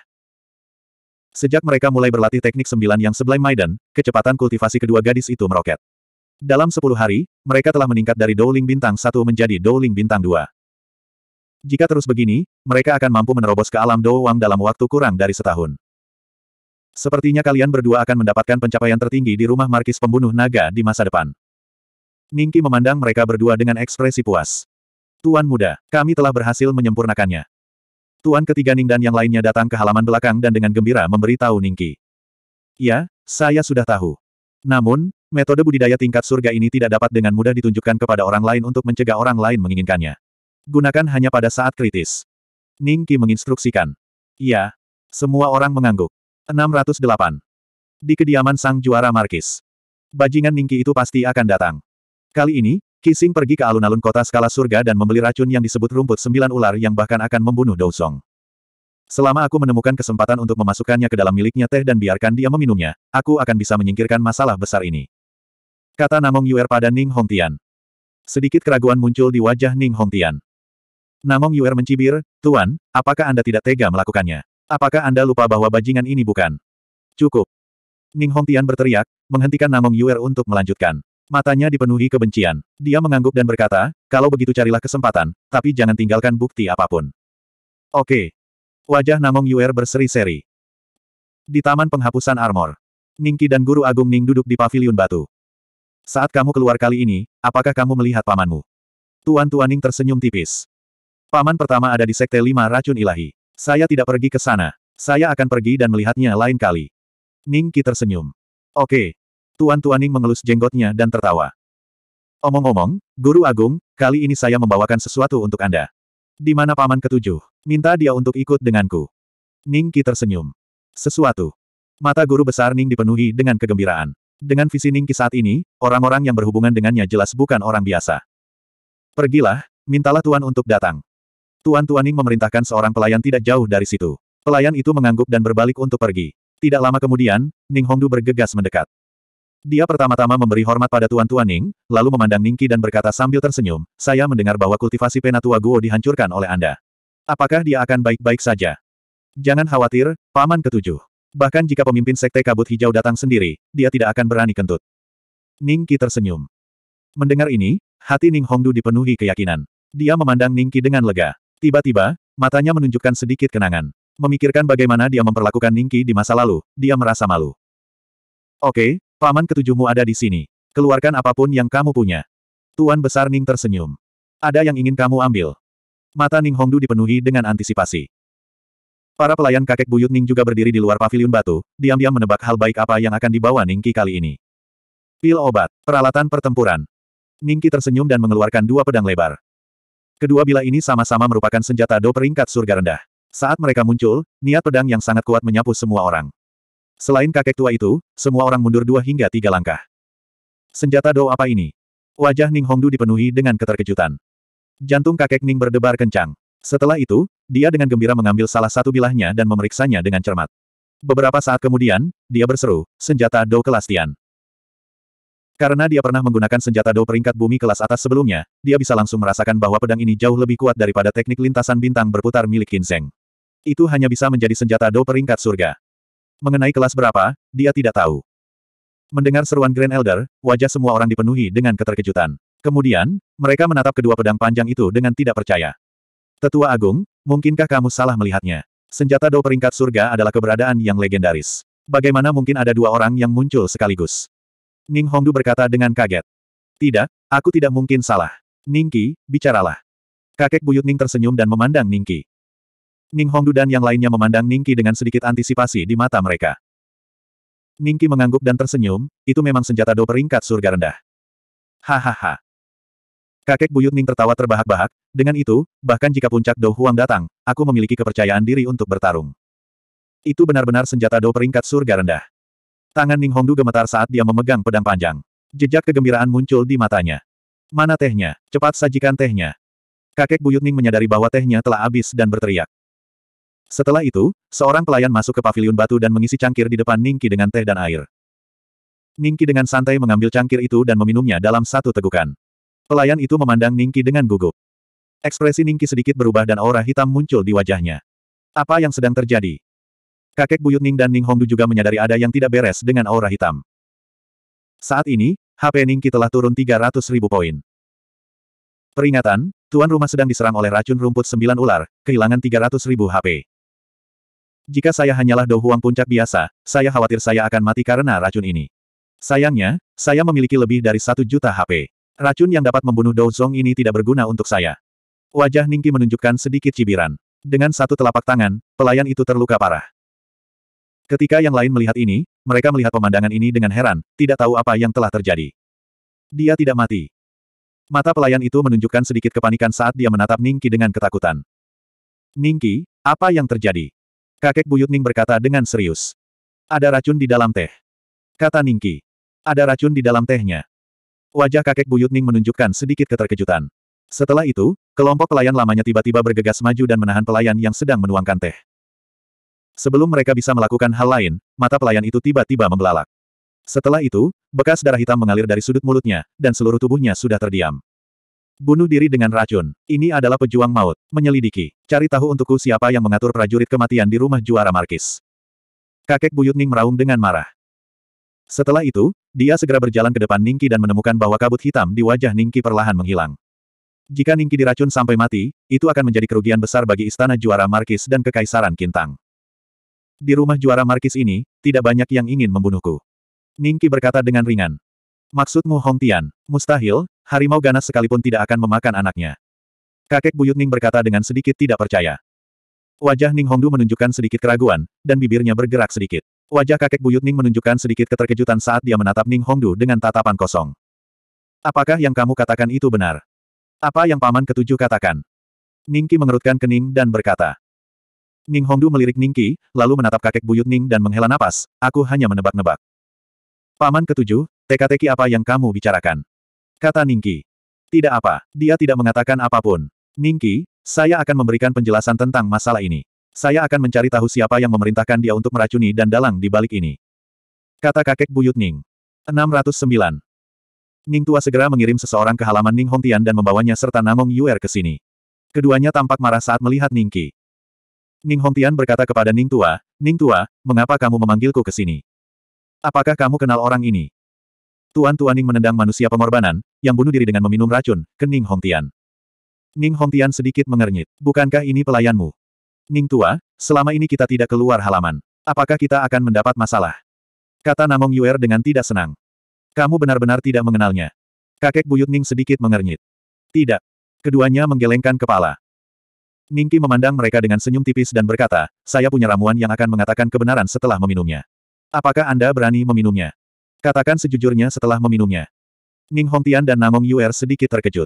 Sejak mereka mulai berlatih teknik sembilan yang Sublime Maiden, kecepatan kultivasi kedua gadis itu meroket. Dalam sepuluh hari, mereka telah meningkat dari Dowling Bintang satu menjadi Dowling Bintang dua. Jika terus begini, mereka akan mampu menerobos ke alam Dou Wang dalam waktu kurang dari setahun. Sepertinya kalian berdua akan mendapatkan pencapaian tertinggi di rumah markis pembunuh naga di masa depan. Ningki memandang mereka berdua dengan ekspresi puas. Tuan muda, kami telah berhasil menyempurnakannya. Tuan ketiga Ning dan yang lainnya datang ke halaman belakang dan dengan gembira memberitahu Ningki. Ya, saya sudah tahu. Namun, metode budidaya tingkat surga ini tidak dapat dengan mudah ditunjukkan kepada orang lain untuk mencegah orang lain menginginkannya. Gunakan hanya pada saat kritis. Ningki menginstruksikan. Ya, semua orang mengangguk. 608. Di kediaman sang juara Markis. Bajingan Ningki itu pasti akan datang. Kali ini, Kising pergi ke alun-alun kota skala surga dan membeli racun yang disebut rumput sembilan ular yang bahkan akan membunuh Dousong. Selama aku menemukan kesempatan untuk memasukkannya ke dalam miliknya teh dan biarkan dia meminumnya, aku akan bisa menyingkirkan masalah besar ini. Kata Namong Yuer pada Ning Hongtian. Sedikit keraguan muncul di wajah Ning Hongtian. Namong Yuer mencibir, Tuan, apakah Anda tidak tega melakukannya? Apakah Anda lupa bahwa bajingan ini bukan? Cukup. Ning Hong Tian berteriak, menghentikan Namong Yuer untuk melanjutkan. Matanya dipenuhi kebencian. Dia mengangguk dan berkata, kalau begitu carilah kesempatan, tapi jangan tinggalkan bukti apapun. Oke. Wajah Namong Yuer berseri-seri. Di Taman Penghapusan Armor. Ningki dan Guru Agung Ning duduk di pavilion batu. Saat kamu keluar kali ini, apakah kamu melihat pamanmu? Tuan Tuan Ning tersenyum tipis. Paman pertama ada di Sekte Lima Racun Ilahi. Saya tidak pergi ke sana. Saya akan pergi dan melihatnya lain kali. Ning Qi tersenyum. Oke. Tuan tuan Ning mengelus jenggotnya dan tertawa. Omong-omong, Guru Agung, kali ini saya membawakan sesuatu untuk Anda. Di mana paman ketujuh? Minta dia untuk ikut denganku. Ning Qi tersenyum. Sesuatu. Mata guru besar Ning dipenuhi dengan kegembiraan. Dengan visi Ning Qi saat ini, orang-orang yang berhubungan dengannya jelas bukan orang biasa. Pergilah, mintalah Tuan untuk datang. Tuan Tuaning memerintahkan seorang pelayan tidak jauh dari situ. Pelayan itu mengangguk dan berbalik untuk pergi. Tidak lama kemudian, Ning Hongdu bergegas mendekat. Dia pertama-tama memberi hormat pada Tuan Tuan Ning, lalu memandang Ningki dan berkata sambil tersenyum, saya mendengar bahwa kultivasi Penatua Guo dihancurkan oleh Anda. Apakah dia akan baik-baik saja? Jangan khawatir, Paman Ketujuh. Bahkan jika pemimpin Sekte Kabut Hijau datang sendiri, dia tidak akan berani kentut. Ningki tersenyum. Mendengar ini, hati Ning Hongdu dipenuhi keyakinan. Dia memandang Ningki dengan lega. Tiba-tiba, matanya menunjukkan sedikit kenangan. Memikirkan bagaimana dia memperlakukan Ningki di masa lalu, dia merasa malu. Oke, paman ketujuhmu ada di sini. Keluarkan apapun yang kamu punya. Tuan Besar Ning tersenyum. Ada yang ingin kamu ambil. Mata Ning Hongdu dipenuhi dengan antisipasi. Para pelayan kakek buyut Ning juga berdiri di luar paviliun batu, diam-diam menebak hal baik apa yang akan dibawa Ningki kali ini. Pil obat, peralatan pertempuran. Ningki tersenyum dan mengeluarkan dua pedang lebar. Kedua bila ini sama-sama merupakan senjata do peringkat surga rendah. Saat mereka muncul, niat pedang yang sangat kuat menyapu semua orang. Selain kakek tua itu, semua orang mundur dua hingga tiga langkah. Senjata do apa ini? Wajah Ning Hongdu dipenuhi dengan keterkejutan. Jantung kakek Ning berdebar kencang. Setelah itu, dia dengan gembira mengambil salah satu bilahnya dan memeriksanya dengan cermat. Beberapa saat kemudian, dia berseru, senjata do kelastian. Karena dia pernah menggunakan senjata dou peringkat bumi kelas atas sebelumnya, dia bisa langsung merasakan bahwa pedang ini jauh lebih kuat daripada teknik lintasan bintang berputar milik Kinzeng. Itu hanya bisa menjadi senjata dou peringkat surga. Mengenai kelas berapa, dia tidak tahu. Mendengar seruan Grand Elder, wajah semua orang dipenuhi dengan keterkejutan. Kemudian, mereka menatap kedua pedang panjang itu dengan tidak percaya. Tetua Agung, mungkinkah kamu salah melihatnya? Senjata dou peringkat surga adalah keberadaan yang legendaris. Bagaimana mungkin ada dua orang yang muncul sekaligus? Ning Hongdu berkata dengan kaget. Tidak, aku tidak mungkin salah. Ningki, bicaralah. Kakek buyut Ning tersenyum dan memandang Ningki. Ning Hongdu dan yang lainnya memandang Ningki dengan sedikit antisipasi di mata mereka. Ningki mengangguk dan tersenyum, itu memang senjata do peringkat surga rendah. Hahaha. Kakek buyut Ning tertawa terbahak-bahak, dengan itu, bahkan jika puncak Do Huang datang, aku memiliki kepercayaan diri untuk bertarung. Itu benar-benar senjata do peringkat surga rendah. Tangan Ning Hongdu gemetar saat dia memegang pedang panjang. Jejak kegembiraan muncul di matanya. Mana tehnya? Cepat sajikan tehnya. Kakek Buyut Ning menyadari bahwa tehnya telah habis dan berteriak. Setelah itu, seorang pelayan masuk ke paviliun batu dan mengisi cangkir di depan Ningki dengan teh dan air. Ningki dengan santai mengambil cangkir itu dan meminumnya dalam satu tegukan. Pelayan itu memandang Ningki dengan gugup. Ekspresi Ningki sedikit berubah dan aura hitam muncul di wajahnya. Apa yang sedang terjadi? Kakek Buyut Ning dan Ning Hongdu juga menyadari ada yang tidak beres dengan aura hitam. Saat ini, HP Ningki telah turun 300 ribu poin. Peringatan, tuan rumah sedang diserang oleh racun rumput sembilan ular, kehilangan 300 ribu HP. Jika saya hanyalah dohuang puncak biasa, saya khawatir saya akan mati karena racun ini. Sayangnya, saya memiliki lebih dari satu juta HP. Racun yang dapat membunuh Douzong ini tidak berguna untuk saya. Wajah Ningki menunjukkan sedikit cibiran. Dengan satu telapak tangan, pelayan itu terluka parah. Ketika yang lain melihat ini, mereka melihat pemandangan ini dengan heran, tidak tahu apa yang telah terjadi. Dia tidak mati. Mata pelayan itu menunjukkan sedikit kepanikan saat dia menatap Ningki dengan ketakutan. Ningki, apa yang terjadi? Kakek buyut Ning berkata dengan serius. Ada racun di dalam teh. Kata Ningki. Ada racun di dalam tehnya. Wajah kakek buyut Ning menunjukkan sedikit keterkejutan. Setelah itu, kelompok pelayan lamanya tiba-tiba bergegas maju dan menahan pelayan yang sedang menuangkan teh. Sebelum mereka bisa melakukan hal lain, mata pelayan itu tiba-tiba membelalak. Setelah itu, bekas darah hitam mengalir dari sudut mulutnya, dan seluruh tubuhnya sudah terdiam. Bunuh diri dengan racun. Ini adalah pejuang maut. Menyelidiki. Cari tahu untukku siapa yang mengatur prajurit kematian di rumah juara Markis. Kakek Buyut Ning meraung dengan marah. Setelah itu, dia segera berjalan ke depan Ningki dan menemukan bahwa kabut hitam di wajah Ningki perlahan menghilang. Jika Ningki diracun sampai mati, itu akan menjadi kerugian besar bagi istana juara Markis dan kekaisaran Kintang. Di rumah juara markis ini, tidak banyak yang ingin membunuhku. Ningki berkata dengan ringan. Maksudmu Hong Tian, mustahil, harimau ganas sekalipun tidak akan memakan anaknya. Kakek buyut Ning berkata dengan sedikit tidak percaya. Wajah Ning Hongdu menunjukkan sedikit keraguan, dan bibirnya bergerak sedikit. Wajah kakek buyut Ning menunjukkan sedikit keterkejutan saat dia menatap Ning Hongdu dengan tatapan kosong. Apakah yang kamu katakan itu benar? Apa yang paman ketujuh katakan? Ningki mengerutkan kening dan berkata. Ning Hongdu melirik Qi, lalu menatap kakek buyut Ning dan menghela napas, aku hanya menebak-nebak. Paman ketujuh, teka-teki apa yang kamu bicarakan? Kata Qi. Tidak apa, dia tidak mengatakan apapun. Qi, saya akan memberikan penjelasan tentang masalah ini. Saya akan mencari tahu siapa yang memerintahkan dia untuk meracuni dan dalang di balik ini. Kata kakek buyut Ning. 609. Ning Tua segera mengirim seseorang ke halaman Ning Hongtian dan membawanya serta Namong Yuer ke sini. Keduanya tampak marah saat melihat Qi. Ning Hongtian berkata kepada Ning Tua, Ning Tua, mengapa kamu memanggilku ke sini? Apakah kamu kenal orang ini? Tuan Tuan Ning menendang manusia pengorbanan, yang bunuh diri dengan meminum racun, ke Ning Hongtian. Ning Hongtian sedikit mengernyit, bukankah ini pelayanmu? Ning Tua, selama ini kita tidak keluar halaman. Apakah kita akan mendapat masalah? Kata Namong Yuer dengan tidak senang. Kamu benar-benar tidak mengenalnya. Kakek buyut Ning sedikit mengernyit. Tidak. Keduanya menggelengkan kepala. Ningki memandang mereka dengan senyum tipis dan berkata, saya punya ramuan yang akan mengatakan kebenaran setelah meminumnya. Apakah Anda berani meminumnya? Katakan sejujurnya setelah meminumnya. Ning Hongtian dan Namong Yuer sedikit terkejut.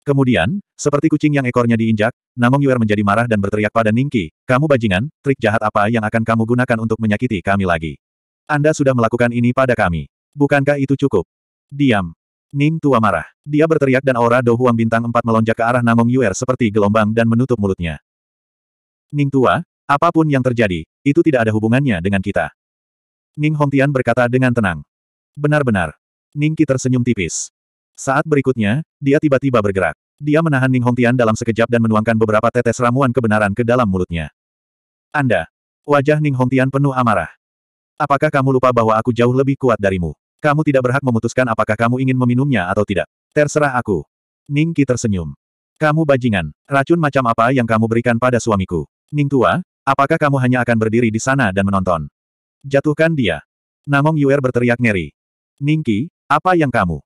Kemudian, seperti kucing yang ekornya diinjak, Namong Yuer menjadi marah dan berteriak pada Ningki, kamu bajingan, trik jahat apa yang akan kamu gunakan untuk menyakiti kami lagi? Anda sudah melakukan ini pada kami. Bukankah itu cukup? Diam. Ning tua marah. Dia berteriak dan aura Dou bintang empat melonjak ke arah Namong Yuer seperti gelombang dan menutup mulutnya. Ning tua, apapun yang terjadi, itu tidak ada hubungannya dengan kita. Ning Hongtian berkata dengan tenang. Benar-benar. Ning Qi tersenyum tipis. Saat berikutnya, dia tiba-tiba bergerak. Dia menahan Ning Hongtian dalam sekejap dan menuangkan beberapa tetes ramuan kebenaran ke dalam mulutnya. Anda. Wajah Ning Hongtian penuh amarah. Apakah kamu lupa bahwa aku jauh lebih kuat darimu? Kamu tidak berhak memutuskan apakah kamu ingin meminumnya atau tidak. Terserah aku. Ning Qi tersenyum. Kamu bajingan. Racun macam apa yang kamu berikan pada suamiku? Ning tua, apakah kamu hanya akan berdiri di sana dan menonton? Jatuhkan dia. Namong Yuer berteriak ngeri. Ning Qi, apa yang kamu?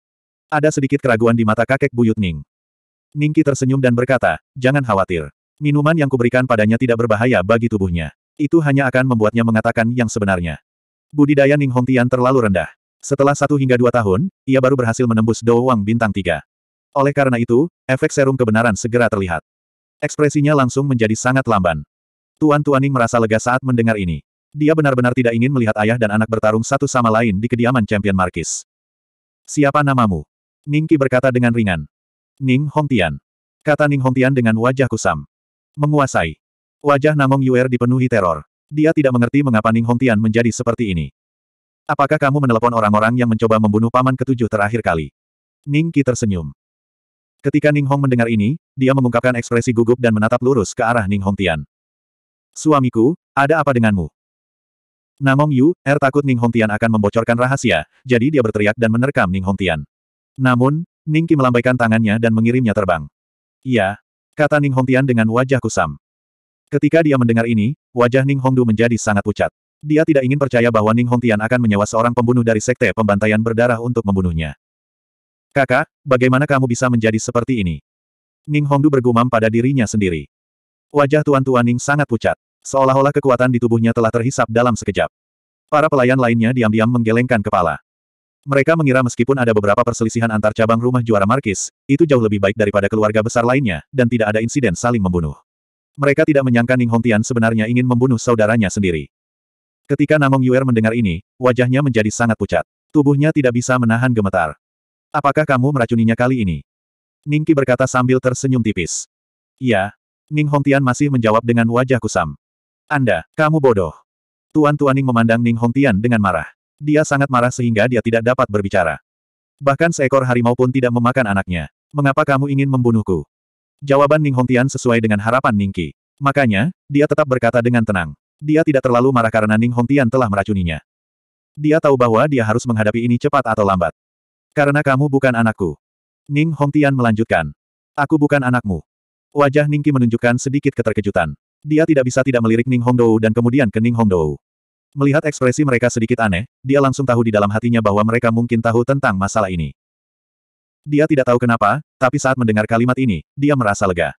Ada sedikit keraguan di mata kakek buyut Ning. Ning Qi tersenyum dan berkata, jangan khawatir. Minuman yang kuberikan padanya tidak berbahaya bagi tubuhnya. Itu hanya akan membuatnya mengatakan yang sebenarnya. Budidaya Ning Hongtian terlalu rendah. Setelah satu hingga dua tahun, ia baru berhasil menembus Dou Wang bintang tiga. Oleh karena itu, efek serum kebenaran segera terlihat. Ekspresinya langsung menjadi sangat lamban. Tuan Tuaning merasa lega saat mendengar ini. Dia benar-benar tidak ingin melihat ayah dan anak bertarung satu sama lain di kediaman Champion Markis. Siapa namamu? Ningki berkata dengan ringan. Ning Hongtian. Kata Ning Hongtian dengan wajah kusam. Menguasai. Wajah Namong Yuer dipenuhi teror. Dia tidak mengerti mengapa Ning Hongtian menjadi seperti ini. Apakah kamu menelepon orang-orang yang mencoba membunuh paman ketujuh terakhir kali? Ning Qi tersenyum. Ketika Ning Hong mendengar ini, dia mengungkapkan ekspresi gugup dan menatap lurus ke arah Ning Hong Tian. Suamiku, ada apa denganmu? Namong Yu, Er takut Ning Hong Tian akan membocorkan rahasia, jadi dia berteriak dan menerkam Ning Hong Tian. Namun, Ning Qi melambaikan tangannya dan mengirimnya terbang. Iya, kata Ning Hong Tian dengan wajah kusam. Ketika dia mendengar ini, wajah Ning Hongdu menjadi sangat pucat. Dia tidak ingin percaya bahwa Ning Hong Tian akan menyewa seorang pembunuh dari sekte pembantaian berdarah untuk membunuhnya. Kakak, bagaimana kamu bisa menjadi seperti ini? Ning Hongdu bergumam pada dirinya sendiri. Wajah Tuan Tuan Ning sangat pucat. Seolah-olah kekuatan di tubuhnya telah terhisap dalam sekejap. Para pelayan lainnya diam-diam menggelengkan kepala. Mereka mengira meskipun ada beberapa perselisihan antar cabang rumah juara Markis, itu jauh lebih baik daripada keluarga besar lainnya, dan tidak ada insiden saling membunuh. Mereka tidak menyangka Ning Hongtian sebenarnya ingin membunuh saudaranya sendiri. Ketika Namong Yuer mendengar ini, wajahnya menjadi sangat pucat. Tubuhnya tidak bisa menahan gemetar. Apakah kamu meracuninya kali ini? Ningki berkata sambil tersenyum tipis. Ya, Ning Hongtian masih menjawab dengan wajah kusam. Anda, kamu bodoh. Tuan Tuaning memandang Ning Hongtian dengan marah. Dia sangat marah sehingga dia tidak dapat berbicara. Bahkan seekor harimau pun tidak memakan anaknya. Mengapa kamu ingin membunuhku? Jawaban Ning Hongtian sesuai dengan harapan Ningki. Makanya, dia tetap berkata dengan tenang. Dia tidak terlalu marah karena Ning Hongtian telah meracuninya. Dia tahu bahwa dia harus menghadapi ini cepat atau lambat. Karena kamu bukan anakku. Ning Hongtian melanjutkan. Aku bukan anakmu. Wajah Ning Ningki menunjukkan sedikit keterkejutan. Dia tidak bisa tidak melirik Ning Hongdou dan kemudian ke Ning Hongdou. Melihat ekspresi mereka sedikit aneh, dia langsung tahu di dalam hatinya bahwa mereka mungkin tahu tentang masalah ini. Dia tidak tahu kenapa, tapi saat mendengar kalimat ini, dia merasa lega.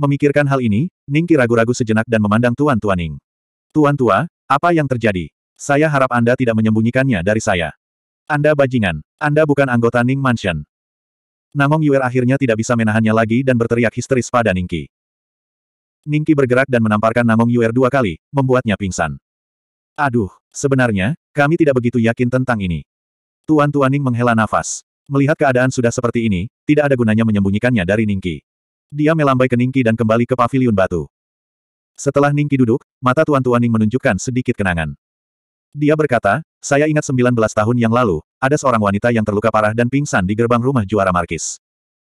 Memikirkan hal ini, Ningki ragu-ragu sejenak dan memandang Tuan Ning. Tuan Tua, apa yang terjadi? Saya harap Anda tidak menyembunyikannya dari saya. Anda bajingan. Anda bukan anggota Ning Mansion. Namong Yuer akhirnya tidak bisa menahannya lagi dan berteriak histeris pada Ningki. Ningki bergerak dan menamparkan Namong Yuer dua kali, membuatnya pingsan. Aduh, sebenarnya, kami tidak begitu yakin tentang ini. Tuan Ning menghela nafas. Melihat keadaan sudah seperti ini, tidak ada gunanya menyembunyikannya dari Ningki. Dia melambai ke Ningki dan kembali ke pavilion batu. Setelah Ningki duduk, mata Tuan Tuan Ning menunjukkan sedikit kenangan. Dia berkata, saya ingat 19 tahun yang lalu, ada seorang wanita yang terluka parah dan pingsan di gerbang rumah juara Markis.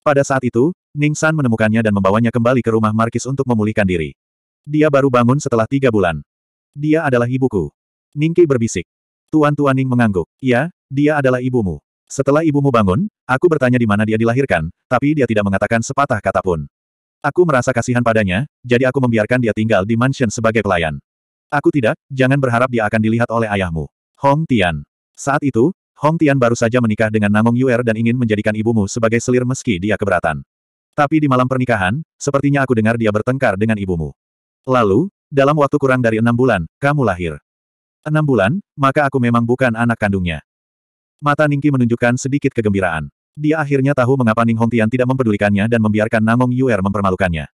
Pada saat itu, Ning San menemukannya dan membawanya kembali ke rumah Markis untuk memulihkan diri. Dia baru bangun setelah tiga bulan. Dia adalah ibuku. Ningki berbisik. Tuan Tuan Ning mengangguk. Ya, dia adalah ibumu. Setelah ibumu bangun, aku bertanya di mana dia dilahirkan, tapi dia tidak mengatakan sepatah kata pun. Aku merasa kasihan padanya, jadi aku membiarkan dia tinggal di mansion sebagai pelayan. Aku tidak, jangan berharap dia akan dilihat oleh ayahmu. Hong Tian. Saat itu, Hong Tian baru saja menikah dengan Namong Yuer dan ingin menjadikan ibumu sebagai selir meski dia keberatan. Tapi di malam pernikahan, sepertinya aku dengar dia bertengkar dengan ibumu. Lalu, dalam waktu kurang dari enam bulan, kamu lahir. Enam bulan, maka aku memang bukan anak kandungnya. Mata Ningki menunjukkan sedikit kegembiraan. Dia akhirnya tahu mengapa Ning Hongtian tidak mempedulikannya dan membiarkan Nangong Yuer mempermalukannya.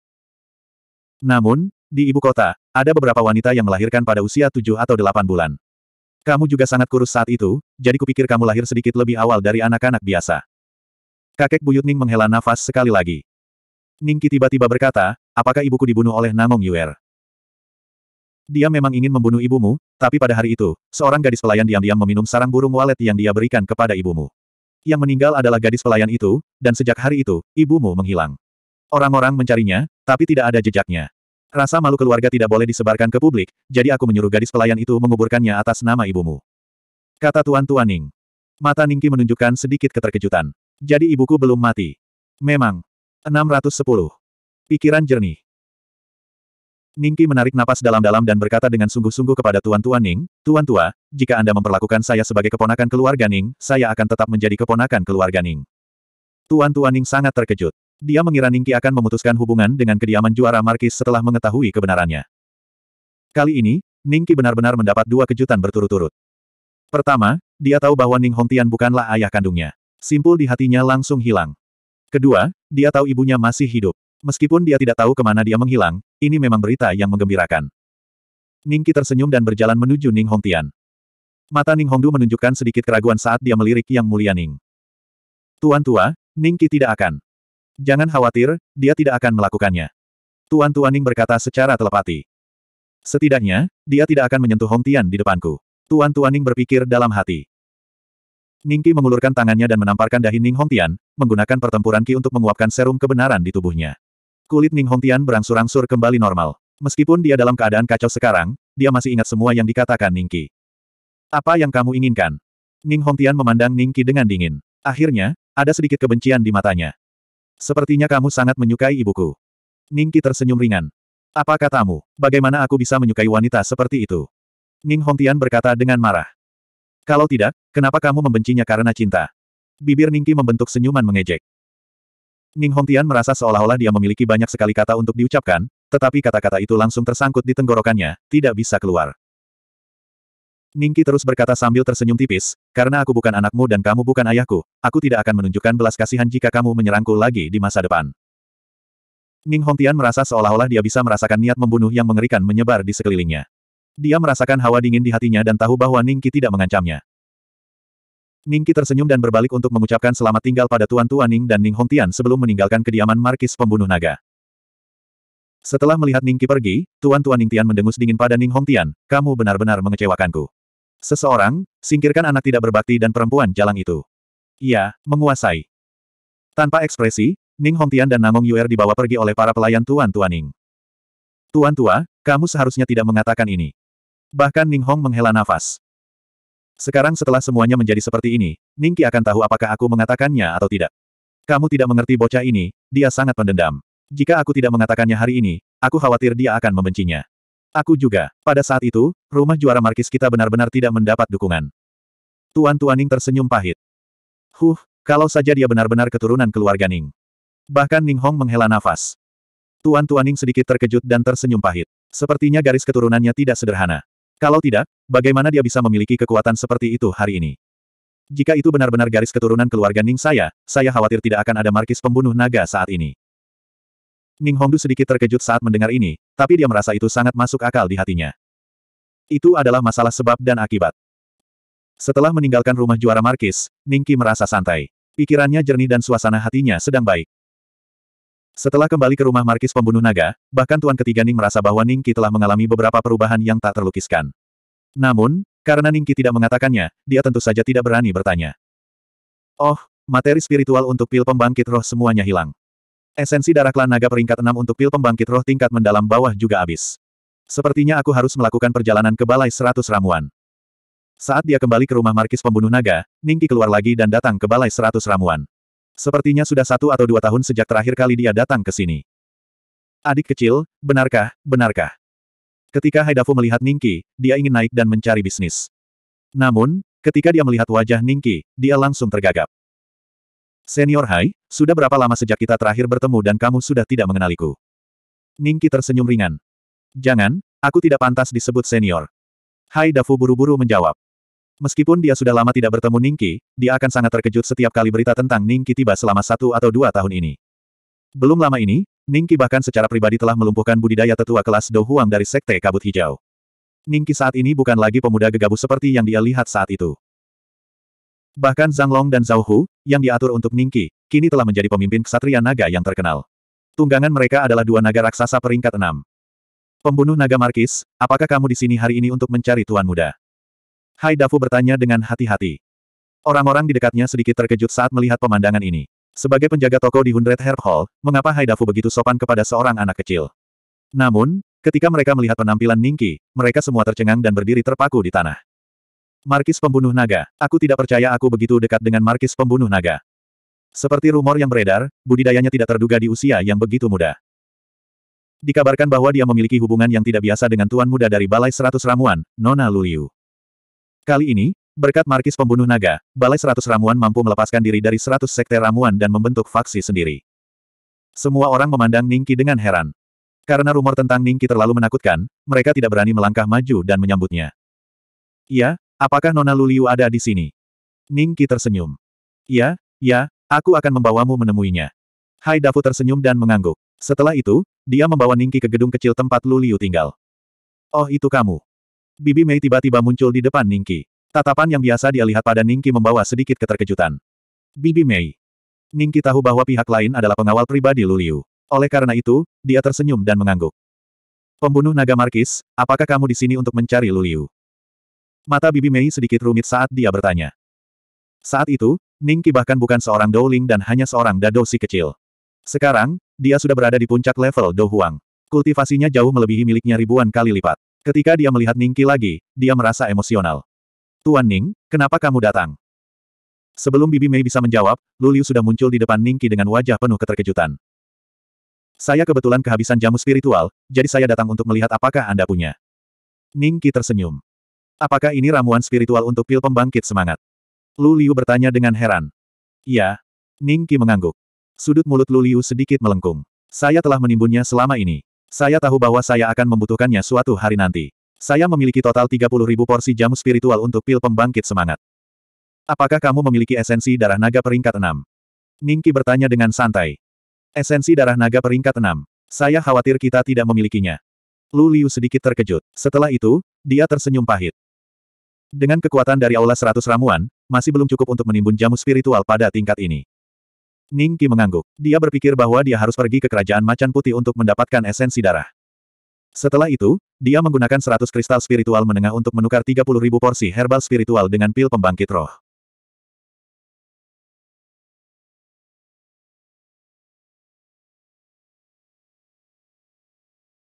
Namun, di ibu kota, ada beberapa wanita yang melahirkan pada usia tujuh atau delapan bulan. Kamu juga sangat kurus saat itu, jadi kupikir kamu lahir sedikit lebih awal dari anak-anak biasa. Kakek buyut Ning menghela nafas sekali lagi. Ningki tiba-tiba berkata, apakah ibuku dibunuh oleh Nangong Yuer? Dia memang ingin membunuh ibumu, tapi pada hari itu, seorang gadis pelayan diam-diam meminum sarang burung walet yang dia berikan kepada ibumu. Yang meninggal adalah gadis pelayan itu, dan sejak hari itu, ibumu menghilang. Orang-orang mencarinya, tapi tidak ada jejaknya. Rasa malu keluarga tidak boleh disebarkan ke publik, jadi aku menyuruh gadis pelayan itu menguburkannya atas nama ibumu. Kata Tuan Tuaning. Mata Ningki menunjukkan sedikit keterkejutan. Jadi ibuku belum mati. Memang. 610. Pikiran jernih. Ningki menarik napas dalam-dalam dan berkata dengan sungguh-sungguh kepada Tuan Tuan Ning, Tuan Tua, jika Anda memperlakukan saya sebagai keponakan keluarga Ning, saya akan tetap menjadi keponakan keluarga Ning. Tuan Tuan Ning sangat terkejut. Dia mengira Ningki akan memutuskan hubungan dengan kediaman juara Markis setelah mengetahui kebenarannya. Kali ini, Ningki benar-benar mendapat dua kejutan berturut-turut. Pertama, dia tahu bahwa Ning Hongtian bukanlah ayah kandungnya. Simpul di hatinya langsung hilang. Kedua, dia tahu ibunya masih hidup. Meskipun dia tidak tahu kemana dia menghilang, ini memang berita yang menggembirakan. Ningki tersenyum dan berjalan menuju Ning Hongtian. Mata Ning Hongdu menunjukkan sedikit keraguan saat dia melirik Yang Mulia Ning. Tuan tua, Ningki tidak akan. Jangan khawatir, dia tidak akan melakukannya. Tuan tua Ning berkata secara telepati. Setidaknya, dia tidak akan menyentuh Hongtian di depanku. Tuan tua Ning berpikir dalam hati. Ningki mengulurkan tangannya dan menamparkan dahi Ning Hongtian, menggunakan pertempuran Ki untuk menguapkan serum kebenaran di tubuhnya. Kulit Ning Hongtian berangsur-angsur kembali normal. Meskipun dia dalam keadaan kacau sekarang, dia masih ingat semua yang dikatakan Ning Qi. Apa yang kamu inginkan? Ning Hongtian memandang Ning Qi dengan dingin. Akhirnya, ada sedikit kebencian di matanya. Sepertinya kamu sangat menyukai ibuku. Ning Qi tersenyum ringan. Apa katamu, bagaimana aku bisa menyukai wanita seperti itu? Ning Hongtian berkata dengan marah. Kalau tidak, kenapa kamu membencinya karena cinta? Bibir Ningki membentuk senyuman mengejek. Ning Hongtian merasa seolah-olah dia memiliki banyak sekali kata untuk diucapkan, tetapi kata-kata itu langsung tersangkut di tenggorokannya, tidak bisa keluar. Ningki terus berkata sambil tersenyum tipis, karena aku bukan anakmu dan kamu bukan ayahku, aku tidak akan menunjukkan belas kasihan jika kamu menyerangku lagi di masa depan. Ning Hongtian merasa seolah-olah dia bisa merasakan niat membunuh yang mengerikan menyebar di sekelilingnya. Dia merasakan hawa dingin di hatinya dan tahu bahwa Ningki tidak mengancamnya. Ningki tersenyum dan berbalik untuk mengucapkan selamat tinggal pada Tuan tuan Ning dan Ning Hongtian sebelum meninggalkan kediaman Markis pembunuh naga. Setelah melihat Ningki pergi, Tuan tuan Ning Tian mendengus dingin pada Ning Hongtian, kamu benar-benar mengecewakanku. Seseorang, singkirkan anak tidak berbakti dan perempuan jalang itu. Ia, menguasai. Tanpa ekspresi, Ning Hongtian dan Namong Yuer dibawa pergi oleh para pelayan Tuan tuan Ning. Tuan Tua, kamu seharusnya tidak mengatakan ini. Bahkan Ning Hong menghela nafas. Sekarang setelah semuanya menjadi seperti ini, Ningki akan tahu apakah aku mengatakannya atau tidak. Kamu tidak mengerti bocah ini, dia sangat pendendam. Jika aku tidak mengatakannya hari ini, aku khawatir dia akan membencinya. Aku juga. Pada saat itu, rumah juara markis kita benar-benar tidak mendapat dukungan. Tuan Tuaning tersenyum pahit. Huh, kalau saja dia benar-benar keturunan keluarga Ning. Bahkan Ning Hong menghela nafas. Tuan Tuaning sedikit terkejut dan tersenyum pahit. Sepertinya garis keturunannya tidak sederhana. Kalau tidak, bagaimana dia bisa memiliki kekuatan seperti itu hari ini? Jika itu benar-benar garis keturunan keluarga Ning saya, saya khawatir tidak akan ada markis pembunuh naga saat ini. Ning Hongdu sedikit terkejut saat mendengar ini, tapi dia merasa itu sangat masuk akal di hatinya. Itu adalah masalah sebab dan akibat. Setelah meninggalkan rumah juara markis, Ning Ningki merasa santai. Pikirannya jernih dan suasana hatinya sedang baik. Setelah kembali ke rumah Markis pembunuh naga, bahkan Tuan Ketiga Ning merasa bahwa Ningki telah mengalami beberapa perubahan yang tak terlukiskan. Namun, karena Ningki tidak mengatakannya, dia tentu saja tidak berani bertanya. Oh, materi spiritual untuk pil pembangkit roh semuanya hilang. Esensi darah klan naga peringkat 6 untuk pil pembangkit roh tingkat mendalam bawah juga habis. Sepertinya aku harus melakukan perjalanan ke Balai Seratus Ramuan. Saat dia kembali ke rumah Markis pembunuh naga, Ningki keluar lagi dan datang ke Balai Seratus Ramuan. Sepertinya sudah satu atau dua tahun sejak terakhir kali dia datang ke sini. Adik kecil, benarkah, benarkah? Ketika Haidafu melihat Ningki, dia ingin naik dan mencari bisnis. Namun, ketika dia melihat wajah Ningki, dia langsung tergagap. Senior Hai, sudah berapa lama sejak kita terakhir bertemu dan kamu sudah tidak mengenaliku? Ningki tersenyum ringan. Jangan, aku tidak pantas disebut senior. Hai Dafu buru-buru menjawab. Meskipun dia sudah lama tidak bertemu Ningki, dia akan sangat terkejut setiap kali berita tentang Ningki tiba selama satu atau dua tahun ini. Belum lama ini, Ningki bahkan secara pribadi telah melumpuhkan budidaya tetua kelas Do Huang dari Sekte Kabut Hijau. Ningki saat ini bukan lagi pemuda gegabah seperti yang dia lihat saat itu. Bahkan Zhang Long dan Zhao Hu, yang diatur untuk Ningki, kini telah menjadi pemimpin ksatria naga yang terkenal. Tunggangan mereka adalah dua naga raksasa peringkat enam. Pembunuh naga Markis, apakah kamu di sini hari ini untuk mencari tuan muda? Haidafu bertanya dengan hati-hati. Orang-orang di dekatnya sedikit terkejut saat melihat pemandangan ini. Sebagai penjaga toko di Hundred Herb Hall, mengapa Haidafu begitu sopan kepada seorang anak kecil? Namun, ketika mereka melihat penampilan Ningki, mereka semua tercengang dan berdiri terpaku di tanah. Markis pembunuh naga, aku tidak percaya aku begitu dekat dengan Markis pembunuh naga. Seperti rumor yang beredar, budidayanya tidak terduga di usia yang begitu muda. Dikabarkan bahwa dia memiliki hubungan yang tidak biasa dengan tuan muda dari Balai Seratus Ramuan, Nona Luliu. Kali ini, berkat Markis pembunuh naga, Balai Seratus Ramuan mampu melepaskan diri dari seratus sekte ramuan dan membentuk faksi sendiri. Semua orang memandang Ningki dengan heran. Karena rumor tentang Ningki terlalu menakutkan, mereka tidak berani melangkah maju dan menyambutnya. Iya, apakah Nona Luliu ada di sini? Ningki tersenyum. Iya, ya, aku akan membawamu menemuinya. Hai Dafu tersenyum dan mengangguk. Setelah itu, dia membawa Ningki ke gedung kecil tempat Luliu tinggal. Oh itu kamu. Bibi Mei tiba-tiba muncul di depan Ningki. Tatapan yang biasa dia lihat pada Ningki membawa sedikit keterkejutan. Bibi Mei. Ningki tahu bahwa pihak lain adalah pengawal pribadi Luliu. Oleh karena itu, dia tersenyum dan mengangguk. Pembunuh naga Markis, apakah kamu di sini untuk mencari Luliu? Mata Bibi Mei sedikit rumit saat dia bertanya. Saat itu, Ningki bahkan bukan seorang Douling dan hanya seorang Dadosi kecil. Sekarang, dia sudah berada di puncak level Douhuang. Kultivasinya jauh melebihi miliknya ribuan kali lipat. Ketika dia melihat Ningki lagi, dia merasa emosional. Tuan Ning, kenapa kamu datang? Sebelum Bibi Mei bisa menjawab, Luliu sudah muncul di depan Ningki dengan wajah penuh keterkejutan. Saya kebetulan kehabisan jamu spiritual, jadi saya datang untuk melihat apakah Anda punya. Ningki tersenyum. Apakah ini ramuan spiritual untuk pil pembangkit semangat? Lu Liu bertanya dengan heran. Ya, Ningki mengangguk. Sudut mulut Lu Liu sedikit melengkung. Saya telah menimbunnya selama ini. Saya tahu bahwa saya akan membutuhkannya suatu hari nanti. Saya memiliki total 30.000 porsi jamu spiritual untuk pil pembangkit semangat. Apakah kamu memiliki esensi darah naga peringkat 6? Ningki bertanya dengan santai. Esensi darah naga peringkat 6. Saya khawatir kita tidak memilikinya. Lu Liu sedikit terkejut. Setelah itu, dia tersenyum pahit. Dengan kekuatan dari aula 100 ramuan, masih belum cukup untuk menimbun jamu spiritual pada tingkat ini. Ning Qi mengangguk. Dia berpikir bahwa dia harus pergi ke kerajaan macan putih untuk mendapatkan esensi darah. Setelah itu, dia menggunakan 100 kristal spiritual menengah untuk menukar 30.000 porsi herbal spiritual dengan pil pembangkit roh.